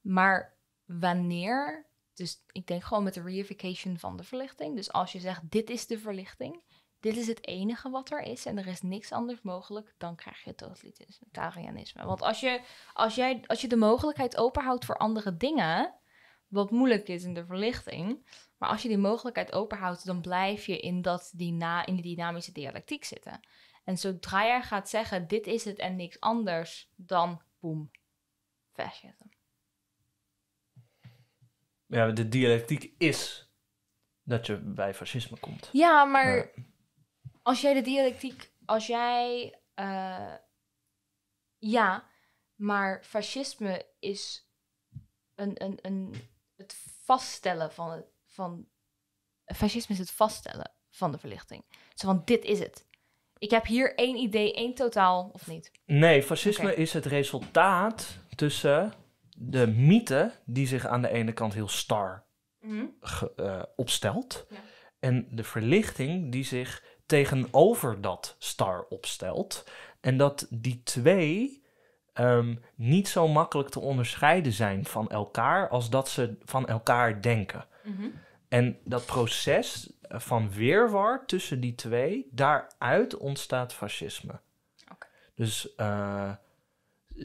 Maar wanneer, dus ik denk gewoon met de reification van de verlichting. Dus als je zegt, dit is de verlichting, dit is het enige wat er is en er is niks anders mogelijk, dan krijg je totalitarianisme. Want als je, als jij, als je de mogelijkheid openhoudt voor andere dingen wat moeilijk is in de verlichting. Maar als je die mogelijkheid openhoudt, dan blijf je in, dat dyna in die dynamische dialectiek zitten. En zodra je gaat zeggen, dit is het en niks anders, dan boem, fascisme. Ja, de dialectiek is dat je bij fascisme komt. Ja, maar als jij de dialectiek, als jij, eh, ja, maar fascisme is een, een, een het vaststellen van het. Van, fascisme is het vaststellen van de verlichting. Zo van: dit is het. Ik heb hier één idee, één totaal, of niet? Nee, fascisme is het resultaat tussen de mythe die zich aan de ene kant heel star mhm. eh, opstelt. En de verlichting die zich tegenover dat star opstelt. En dat die twee Ehm, niet zo makkelijk te onderscheiden zijn van elkaar als dat ze van elkaar denken. Mhm. En dat proces van weerwar tussen die twee, daaruit ontstaat fascisme. Dus, eh,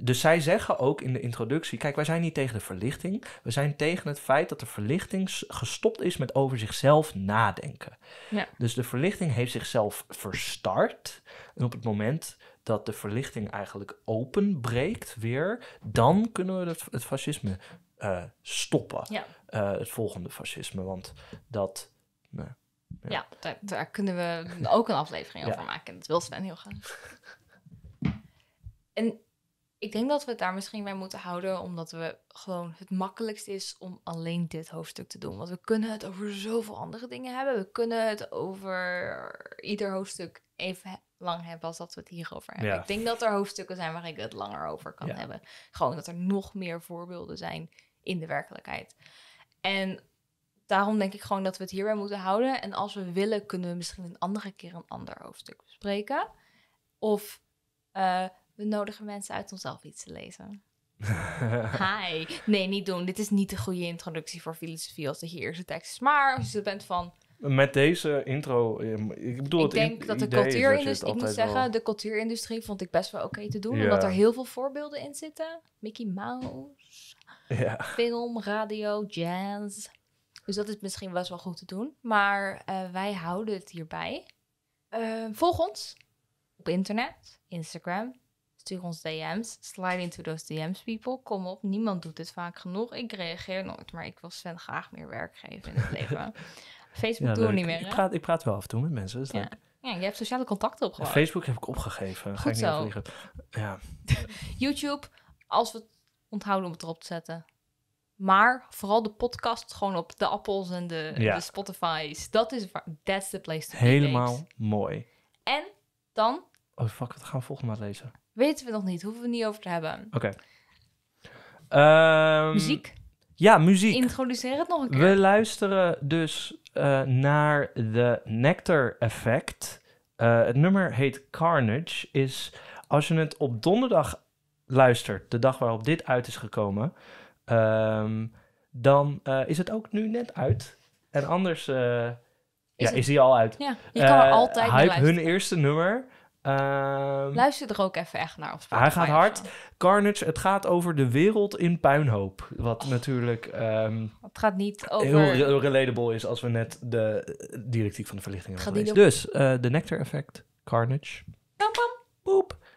dus zij zeggen ook in de introductie: kijk, wij zijn niet tegen de verlichting. We zijn tegen het feit dat de verlichting gestopt is met over zichzelf nadenken. Ja. Dus de verlichting heeft zichzelf verstart. En op het moment dat de verlichting eigenlijk openbreekt weer, dan kunnen we het, fascisme eh, stoppen. Eh, het volgende fascisme. Want dat. Nou ja, daar, kunnen we ook een aflevering over ja. maken. Dat wil Sven heel graag. En ik denk dat we het daar misschien bij moeten houden, omdat we gewoon het makkelijkst is om alleen dit hoofdstuk te doen. Want we kunnen het over zoveel andere dingen hebben. We kunnen het over ieder hoofdstuk even lang hebben als dat we het hierover hebben. Ik denk dat er hoofdstukken zijn waar ik het langer over kan hebben. Gewoon dat er nog meer voorbeelden zijn in de werkelijkheid. En daarom denk ik gewoon dat we het hierbij moeten houden. En als we willen, kunnen we misschien een andere keer een ander hoofdstuk bespreken. Of eh, we nodigen mensen uit om zelf iets te lezen. Hi. Nee, niet doen. Dit is niet de goede introductie voor filosofie als de eerste tekst is. Maar als je bent van, met deze intro, ehm, ik bedoel, ik denk dat de cultuurindustrie, ik moet zeggen, de cultuurindustrie vond ik best wel oké te doen, omdat er heel veel voorbeelden in zitten. Mickey Mouse, ja. film, radio, jazz. Dus dat is misschien best wel goed te doen. Maar eh, wij houden het hierbij. Uh, volg ons op internet, Instagram. Stuur ons DM's. Slide into those DM's, people. Kom op, niemand doet dit vaak genoeg. Ik reageer nooit, maar ik wil Sven graag meer werk geven in het leven. Facebook ja, doen we niet meer. Ik praat, ik praat wel af en toe met mensen. Dus ja. ja. je hebt sociale contacten opgehouden. Facebook heb ik opgegeven. Goed Ga ik zo. Niet ja. YouTube, als we het onthouden om het erop te zetten. Maar vooral de podcast gewoon op de Apples en de, de Spotify's. Dat is waar. That's the place to be. Helemaal mooi. En dan. Oh fuck, wat gaan we volgende maand lezen. Weten we nog niet. Hoeven we niet over te hebben. Oké. Ehm, muziek. Ja, muziek. Introduceer het nog een keer. We luisteren dus eh, naar de Nectar Effect. Eh, het nummer heet Carnage. Is als je het op donderdag luistert, de dag waarop dit uit is gekomen, ehm, dan eh, is het ook nu net uit. En anders is ja, is die al uit. Ja, je kan er altijd naar hun eerste nummer. Ehm, Luister er ook even echt naar Hij gaat hard. Carnage, het gaat over de wereld in puinhoop. Wat oh. natuurlijk... Um, het gaat niet over... Heel relatable is als we net de directiek van de verlichting hebben gelezen. Dus, eh, de Nectar Effect, Carnage. Boep.